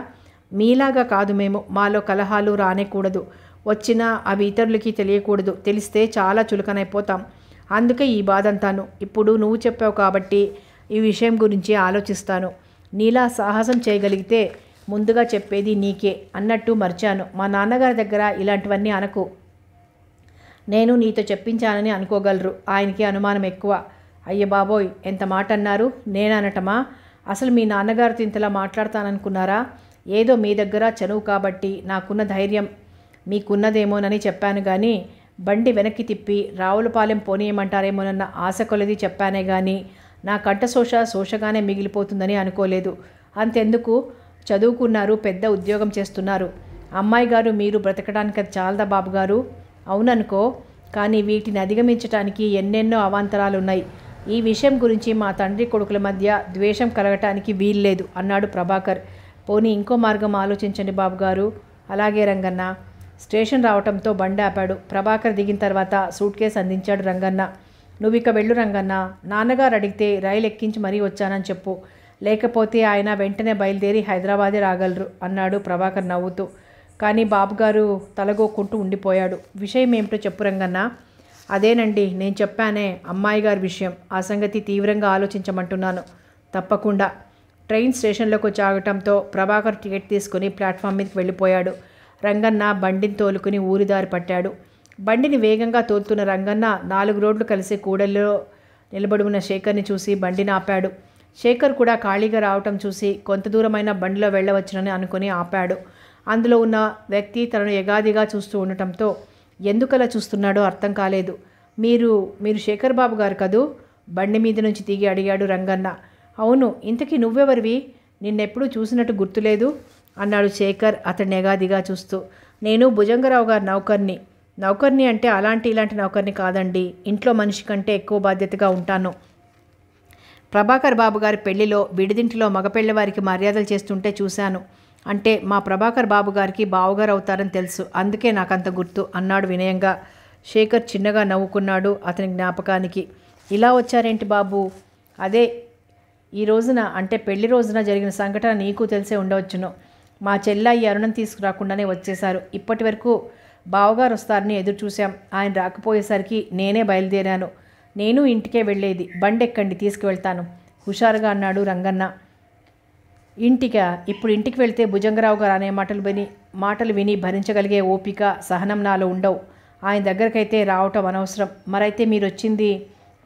మీలాగా కాదు మేము మాలో కలహాలు రానేకూడదు వచ్చినా అవి ఇతరులకి తెలియకూడదు తెలిస్తే చాలా చులకనైపోతాం అందుకే ఈ బాధ అంతాను ఇప్పుడు నువ్వు చెప్పావు కాబట్టి ఈ విషయం గురించి ఆలోచిస్తాను నీలా సాహసం చేయగలిగితే ముందుగా చెప్పేది నీకే అన్నట్టు మర్చాను మా నాన్నగారి దగ్గర ఇలాంటివన్నీ అనకు నేను నీతో చెప్పించానని అనుకోగలరు ఆయనకి అనుమానం ఎక్కువ అయ్య బాబోయ్ ఎంత మాట అన్నారు నేననటమా అసలు మీ నాన్నగారితో ఇంతలా మాట్లాడతాననుకున్నారా ఏదో మీ దగ్గర చనువు కాబట్టి నాకున్న ధైర్యం మీకున్నదేమోనని చెప్పాను కానీ బండి వెనక్కి తిప్పి రావులపాలెం పోనీయమంటారేమోనన్న ఆశ కొలది చెప్పానే కానీ నా కంఠశోష శోషగానే మిగిలిపోతుందని అనుకోలేదు అంతెందుకు చదువుకున్నారు పెద్ద ఉద్యోగం చేస్తున్నారు అమ్మాయి గారు మీరు బ్రతకడానికి చాలదా బాబు గారు అవుననుకో కానీ వీటిని అధిగమించటానికి ఎన్నెన్నో అవాంతరాలు ఉన్నాయి ఈ విషయం గురించి మా తండ్రి కొడుకుల మధ్య ద్వేషం కలగటానికి వీల్లేదు అన్నాడు ప్రభాకర్ పోనీ ఇంకో మార్గం ఆలోచించండి బాబు గారు అలాగే రంగన్న స్టేషన్ రావటంతో బండి ఆపాడు ప్రభాకర్ దిగిన తర్వాత సూట్ కేసు అందించాడు రంగన్న నువ్వు ఇక వెళ్ళు రంగన్న నాన్నగారు అడిగితే రైలు ఎక్కించి మరీ వచ్చానని చెప్పు లేకపోతే ఆయన వెంటనే బయలుదేరి హైదరాబాదే రాగలరు అన్నాడు ప్రభాకర్ నవ్వుతూ కానీ బాబుగారు తలగోకుంటూ ఉండిపోయాడు విషయం ఏమిటో చెప్పు రంగన్న అదేనండి నేను చెప్పానే అమ్మాయి గారి విషయం ఆ సంగతి తీవ్రంగా ఆలోచించమంటున్నాను తప్పకుండా ట్రైన్ స్టేషన్లోకి చాగటంతో ప్రభాకర్ టికెట్ తీసుకుని ప్లాట్ఫామ్ మీదకి వెళ్ళిపోయాడు రంగన్న బండిని తోలుకుని ఊరిదారి పట్టాడు బండిని వేగంగా తోలుతున్న రంగన్న నాలుగు రోడ్లు కలిసి కూడల్లో నిలబడి ఉన్న శేఖర్ని చూసి బండిని ఆపాడు శేఖర్ కూడా ఖాళీగా రావటం చూసి కొంత దూరమైన బండిలో వెళ్ళవచ్చునని అనుకుని ఆపాడు అందులో ఉన్న వ్యక్తి తనను ఎగాదిగా చూస్తూ ఉండటంతో ఎందుకలా చూస్తున్నాడో అర్థం కాలేదు మీరు మీరు శేఖర్ బాబు గారు కదూ బండి మీద నుంచి దిగి అడిగాడు రంగన్న అవును ఇంతకీ నువ్వెవరివి నిన్నెప్పుడూ చూసినట్టు గుర్తులేదు అన్నాడు శేఖర్ అతడిని యగాదిగా చూస్తూ నేను భుజంగరావు గారి నౌకర్ని నౌకర్ని అంటే అలాంటి ఇలాంటి నౌకర్ని కాదండి ఇంట్లో మనిషి కంటే ఎక్కువ బాధ్యతగా ఉంటాను ప్రభాకర్ బాబు గారి పెళ్లిలో విడిదింటిలో మగపెళ్లి వారికి మర్యాదలు చేస్తుంటే చూశాను అంటే మా ప్రభాకర్ బాబు గారికి బావగారు అవుతారని తెలుసు అందుకే నాకంత గుర్తు అన్నాడు వినయంగా శేఖర్ చిన్నగా నవ్వుకున్నాడు అతని జ్ఞాపకానికి ఇలా వచ్చారేంటి బాబు అదే ఈ రోజున అంటే పెళ్లి రోజున జరిగిన సంఘటన నీకు తెలిసే ఉండవచ్చును మా చెల్ల ఈ అరుణం తీసుకురాకుండానే వచ్చేశారు ఇప్పటి వరకు బావగారు వస్తారని ఎదురు చూశాం ఆయన రాకపోయేసరికి నేనే బయలుదేరాను నేను ఇంటికే వెళ్ళేది బండెక్కండి తీసుకువెళ్తాను హుషారుగా అన్నాడు రంగన్న ఇంటిక ఇప్పుడు ఇంటికి వెళ్తే భుజంగరావు గారు అనే మాటలు విని మాటలు విని భరించగలిగే ఓపిక సహనం నాలో ఉండవు ఆయన దగ్గరకైతే రావటం అనవసరం మరైతే మీరు వచ్చింది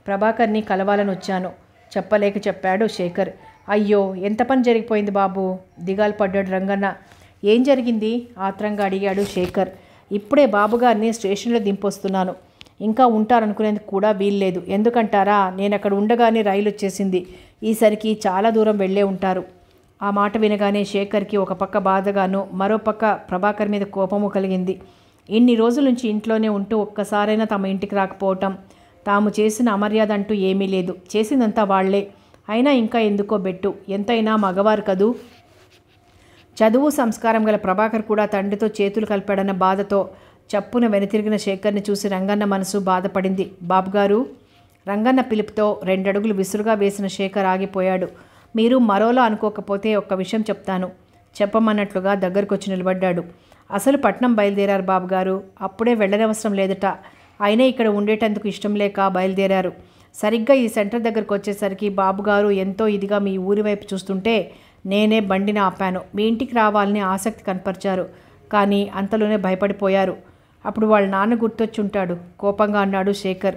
ప్రభాకర్ని కలవాలని వచ్చాను చెప్పలేక చెప్పాడు శేఖర్ అయ్యో ఎంత పని జరిగిపోయింది బాబు దిగాలు పడ్డాడు రంగన్న ఏం జరిగింది ఆత్రంగా అడిగాడు శేఖర్ ఇప్పుడే బాబుగారిని స్టేషన్లో దింపొస్తున్నాను ఇంకా ఉంటారనుకునేందుకు కూడా వీల్లేదు ఎందుకంటారా నేను అక్కడ ఉండగానే రైలు వచ్చేసింది ఈసరికి చాలా దూరం వెళ్ళే ఉంటారు ఆ మాట వినగానే శేఖర్కి ఒక పక్క బాధగాను పక్క ప్రభాకర్ మీద కోపము కలిగింది ఇన్ని రోజుల నుంచి ఇంట్లోనే ఉంటూ ఒక్కసారైనా తమ ఇంటికి రాకపోవటం తాము చేసిన అమర్యాద అంటూ ఏమీ లేదు చేసిందంతా వాళ్లే అయినా ఇంకా ఎందుకో బెట్టు ఎంతైనా మగవారు కదూ చదువు సంస్కారం గల ప్రభాకర్ కూడా తండ్రితో చేతులు కలిపాడన్న బాధతో చప్పున వెనుతిరిగిన శేఖర్ని చూసి రంగన్న మనసు బాధపడింది బాబుగారు రంగన్న పిలుపుతో రెండడుగులు విసురుగా వేసిన శేఖర్ ఆగిపోయాడు మీరు మరోలా అనుకోకపోతే ఒక్క విషయం చెప్తాను చెప్పమన్నట్లుగా దగ్గరకొచ్చి నిలబడ్డాడు అసలు పట్నం బయలుదేరారు బాబుగారు అప్పుడే వెళ్ళనవసరం లేదట అయినా ఇక్కడ ఉండేటందుకు ఇష్టం లేక బయలుదేరారు సరిగ్గా ఈ సెంటర్ దగ్గరకు వచ్చేసరికి బాబుగారు ఎంతో ఇదిగా మీ ఊరి వైపు చూస్తుంటే నేనే బండిని ఆపాను మీ ఇంటికి రావాలని ఆసక్తి కనపరిచారు కానీ అంతలోనే భయపడిపోయారు అప్పుడు వాళ్ళ నాన్న గుర్తొచ్చుంటాడు కోపంగా అన్నాడు శేఖర్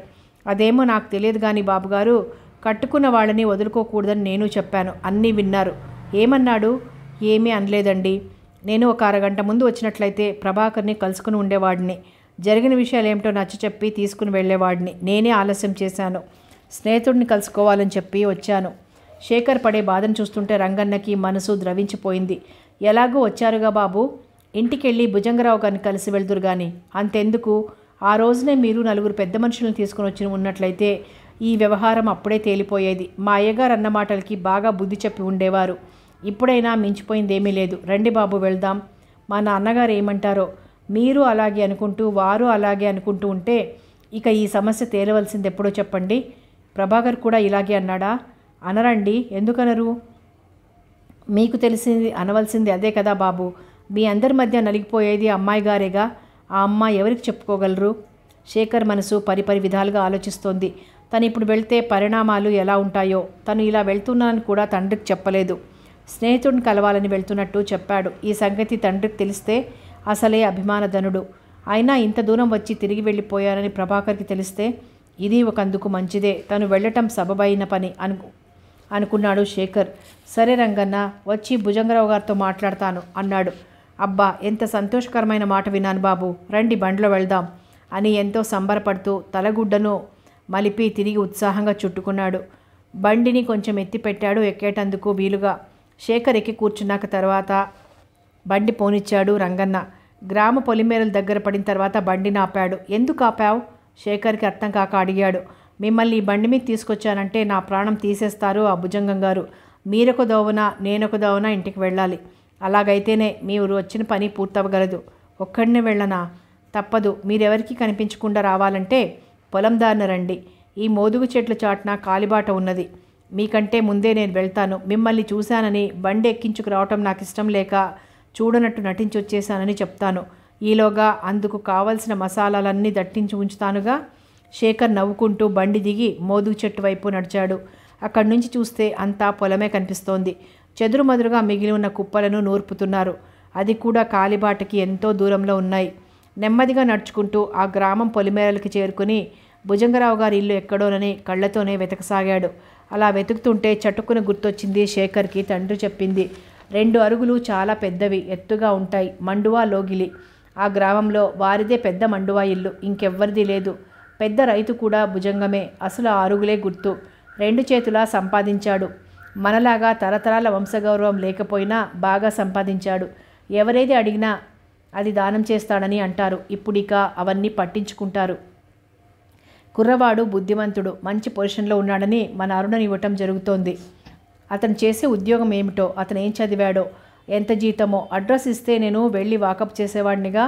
అదేమో నాకు తెలియదు కానీ బాబుగారు కట్టుకున్న వాళ్ళని వదులుకోకూడదని నేను చెప్పాను అన్నీ విన్నారు ఏమన్నాడు ఏమీ అనలేదండి నేను ఒక అరగంట ముందు వచ్చినట్లయితే ప్రభాకర్ని కలుసుకుని ఉండేవాడిని జరిగిన విషయాలు ఏమిటో నచ్చ చెప్పి తీసుకుని వెళ్ళేవాడిని నేనే ఆలస్యం చేశాను స్నేహితుడిని కలుసుకోవాలని చెప్పి వచ్చాను శేఖర్ పడే బాధను చూస్తుంటే రంగన్నకి మనసు ద్రవించిపోయింది ఎలాగో వచ్చారుగా బాబు ఇంటికెళ్ళి భుజంగరావు గారిని కలిసి వెళ్దురు కానీ అంతెందుకు ఆ రోజునే మీరు నలుగురు పెద్ద మనుషులను తీసుకుని వచ్చి ఉన్నట్లయితే ఈ వ్యవహారం అప్పుడే తేలిపోయేది మా అయ్యగారు అన్న మాటలకి బాగా బుద్ధి చెప్పి ఉండేవారు ఇప్పుడైనా మించిపోయింది ఏమీ లేదు రండి బాబు వెళ్దాం మా నాన్నగారు ఏమంటారో మీరు అలాగే అనుకుంటూ వారు అలాగే అనుకుంటూ ఉంటే ఇక ఈ సమస్య తేలవలసింది ఎప్పుడో చెప్పండి ప్రభాకర్ కూడా ఇలాగే అన్నాడా అనరండి ఎందుకనరు మీకు తెలిసింది అనవలసింది అదే కదా బాబు మీ అందరి మధ్య నలిగిపోయేది అమ్మాయి గారేగా ఆ అమ్మాయి ఎవరికి చెప్పుకోగలరు శేఖర్ మనసు పరిపరి విధాలుగా ఆలోచిస్తోంది తను ఇప్పుడు వెళ్తే పరిణామాలు ఎలా ఉంటాయో తను ఇలా వెళ్తున్నానని కూడా తండ్రికి చెప్పలేదు స్నేహితుడిని కలవాలని వెళ్తున్నట్టు చెప్పాడు ఈ సంగతి తండ్రికి తెలిస్తే అసలే అభిమానధనుడు అయినా ఇంత దూరం వచ్చి తిరిగి వెళ్ళిపోయానని ప్రభాకర్కి తెలిస్తే ఇది ఒకందుకు మంచిదే తను వెళ్ళటం సబబైన పని అను అనుకున్నాడు శేఖర్ సరే రంగన్న వచ్చి భుజంగరావు గారితో మాట్లాడతాను అన్నాడు అబ్బా ఎంత సంతోషకరమైన మాట విన్నాను బాబు రండి బండ్లో వెళ్దాం అని ఎంతో సంబరపడుతూ తలగుడ్డను మలిపి తిరిగి ఉత్సాహంగా చుట్టుకున్నాడు బండిని కొంచెం ఎత్తిపెట్టాడు ఎక్కేటందుకు వీలుగా శేఖర్ ఎక్కి కూర్చున్నాక తర్వాత బండి పోనిచ్చాడు రంగన్న గ్రామ పొలిమేరల దగ్గర పడిన తర్వాత బండిని ఆపాడు ఎందుకు ఆపావు శేఖర్కి అర్థం కాక అడిగాడు మిమ్మల్ని ఈ బండి మీద తీసుకొచ్చానంటే నా ప్రాణం తీసేస్తారు ఆ భుజంగం గారు మీరొక దోవన నేనొక దోవన ఇంటికి వెళ్ళాలి అలాగైతేనే మీరు వచ్చిన పని పూర్తవ్వగలదు ఒక్కడినే వెళ్ళనా తప్పదు మీరెవరికి కనిపించకుండా రావాలంటే పొలం దారిన రండి ఈ మోదుగు చెట్ల చాటున కాలిబాట ఉన్నది మీకంటే ముందే నేను వెళ్తాను మిమ్మల్ని చూశానని బండి ఎక్కించుకు రావటం నాకు ఇష్టం లేక చూడనట్టు నటించి వచ్చేశానని చెప్తాను ఈలోగా అందుకు కావలసిన మసాలాలన్నీ దట్టించి ఉంచుతానుగా శేఖర్ నవ్వుకుంటూ బండి దిగి మోదుగు చెట్టు వైపు నడిచాడు అక్కడి నుంచి చూస్తే అంతా పొలమే కనిపిస్తోంది చెదురుమదురుగా మిగిలి ఉన్న కుప్పలను నూర్పుతున్నారు అది కూడా కాలిబాటకి ఎంతో దూరంలో ఉన్నాయి నెమ్మదిగా నడుచుకుంటూ ఆ గ్రామం పొలిమేరలకి చేరుకుని భుజంగరావు గారి ఇల్లు ఎక్కడోనని కళ్ళతోనే వెతకసాగాడు అలా వెతుకుతుంటే చటుక్కున గుర్తొచ్చింది శేఖర్కి తండ్రి చెప్పింది రెండు అరుగులు చాలా పెద్దవి ఎత్తుగా ఉంటాయి మండువా లోగిలి ఆ గ్రామంలో వారిదే పెద్ద మండువా ఇల్లు ఇంకెవ్వరిది లేదు పెద్ద రైతు కూడా భుజంగమే అసలు ఆ అరుగులే గుర్తు రెండు చేతులా సంపాదించాడు మనలాగా తరతరాల వంశగౌరవం లేకపోయినా బాగా సంపాదించాడు ఎవరేది అడిగినా అది దానం చేస్తాడని అంటారు ఇప్పుడిక అవన్నీ పట్టించుకుంటారు కుర్రవాడు బుద్ధిమంతుడు మంచి పొజిషన్లో ఉన్నాడని మన అరుణని ఇవ్వటం జరుగుతోంది అతను చేసే ఉద్యోగం ఏమిటో అతను ఏం చదివాడో ఎంత జీతమో అడ్రస్ ఇస్తే నేను వెళ్ళి వాకప్ చేసేవాడినిగా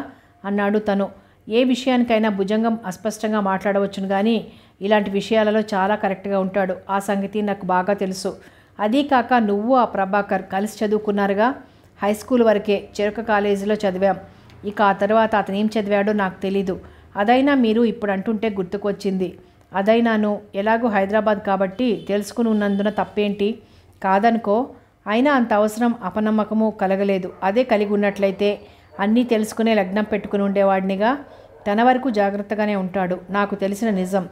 అన్నాడు తను ఏ విషయానికైనా భుజంగం అస్పష్టంగా మాట్లాడవచ్చును కానీ ఇలాంటి విషయాలలో చాలా కరెక్ట్గా ఉంటాడు ఆ సంగతి నాకు బాగా తెలుసు అదీ కాక నువ్వు ఆ ప్రభాకర్ కలిసి చదువుకున్నారుగా హై స్కూల్ వరకే చెరుక కాలేజీలో చదివాం ఇక ఆ తర్వాత అతను ఏం చదివాడో నాకు తెలీదు అదైనా మీరు ఇప్పుడు అంటుంటే గుర్తుకొచ్చింది అదైనాను ఎలాగూ హైదరాబాద్ కాబట్టి తెలుసుకుని ఉన్నందున తప్పేంటి కాదనుకో అయినా అంత అవసరం అపనమ్మకము కలగలేదు అదే కలిగి ఉన్నట్లయితే అన్నీ తెలుసుకునే లగ్నం పెట్టుకుని ఉండేవాడినిగా తన వరకు జాగ్రత్తగానే ఉంటాడు నాకు తెలిసిన నిజం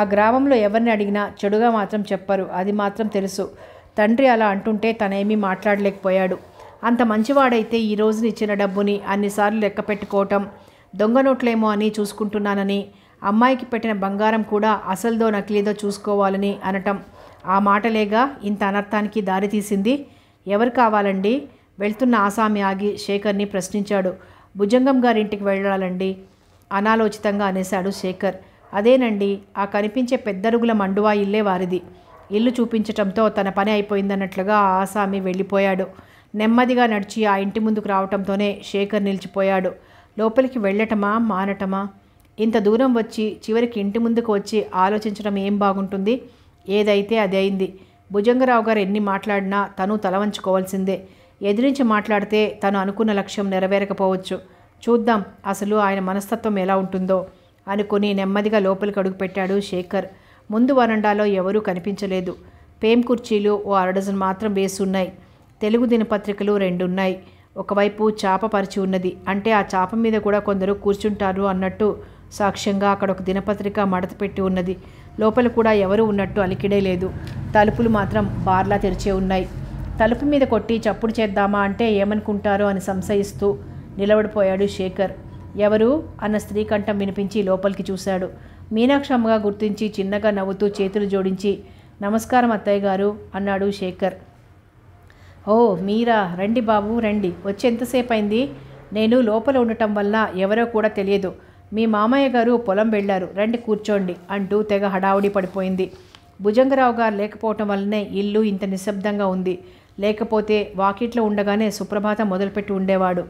ఆ గ్రామంలో ఎవరిని అడిగినా చెడుగా మాత్రం చెప్పరు అది మాత్రం తెలుసు తండ్రి అలా అంటుంటే తనేమీ మాట్లాడలేకపోయాడు అంత మంచివాడైతే ఈ రోజున ఇచ్చిన డబ్బుని అన్నిసార్లు లెక్క పెట్టుకోవటం దొంగ నోట్లేమో అని చూసుకుంటున్నానని అమ్మాయికి పెట్టిన బంగారం కూడా అసలుదో నకిలీదో చూసుకోవాలని అనటం ఆ మాటలేగా ఇంత అనర్థానికి దారితీసింది ఎవరు కావాలండి వెళ్తున్న ఆసామి ఆగి శేఖర్ని ప్రశ్నించాడు భుజంగం గారింటికి వెళ్ళాలండి అనాలోచితంగా అనేశాడు శేఖర్ అదేనండి ఆ కనిపించే పెద్దరుగుల మండువా ఇల్లే వారిది ఇల్లు చూపించటంతో తన పని అయిపోయిందన్నట్లుగా ఆసామి వెళ్ళిపోయాడు నెమ్మదిగా నడిచి ఆ ఇంటి ముందుకు రావటంతోనే శేఖర్ నిలిచిపోయాడు లోపలికి వెళ్ళటమా మానటమా ఇంత దూరం వచ్చి చివరికి ఇంటి ముందుకు వచ్చి ఆలోచించడం ఏం బాగుంటుంది ఏదైతే అది అయింది భుజంగరావు గారు ఎన్ని మాట్లాడినా తను తలవంచుకోవాల్సిందే ఎదిరించి మాట్లాడితే తను అనుకున్న లక్ష్యం నెరవేరకపోవచ్చు చూద్దాం అసలు ఆయన మనస్తత్వం ఎలా ఉంటుందో అనుకుని నెమ్మదిగా లోపలికి అడుగుపెట్టాడు శేఖర్ ముందు వరండాలో ఎవరూ కనిపించలేదు పేం కుర్చీలు ఓ అరడజన్ మాత్రం ఉన్నాయి తెలుగు దినపత్రికలు రెండున్నాయి ఒకవైపు చాప పరిచి ఉన్నది అంటే ఆ చాప మీద కూడా కొందరు కూర్చుంటారు అన్నట్టు సాక్ష్యంగా అక్కడ ఒక దినపత్రిక మడత పెట్టి ఉన్నది లోపల కూడా ఎవరు ఉన్నట్టు అలికిడే లేదు తలుపులు మాత్రం బార్లా తెరిచే ఉన్నాయి తలుపు మీద కొట్టి చప్పుడు చేద్దామా అంటే ఏమనుకుంటారో అని సంశయిస్తూ నిలబడిపోయాడు శేఖర్ ఎవరు అన్న స్త్రీ కంఠం వినిపించి లోపలికి చూశాడు మీనాక్షమ్మగా గుర్తించి చిన్నగా నవ్వుతూ చేతులు జోడించి నమస్కారం అత్తయ్య గారు అన్నాడు శేఖర్ ఓ మీరా రండి బాబు రండి వచ్చేంతసేపు అయింది నేను లోపల ఉండటం వల్ల ఎవరో కూడా తెలియదు మీ మామయ్య గారు పొలం వెళ్ళారు రండి కూర్చోండి అంటూ తెగ హడావుడి పడిపోయింది భుజంగరావు గారు లేకపోవటం వల్లనే ఇల్లు ఇంత నిశ్శబ్దంగా ఉంది లేకపోతే వాకిట్లో ఉండగానే సుప్రభాతం మొదలుపెట్టి ఉండేవాడు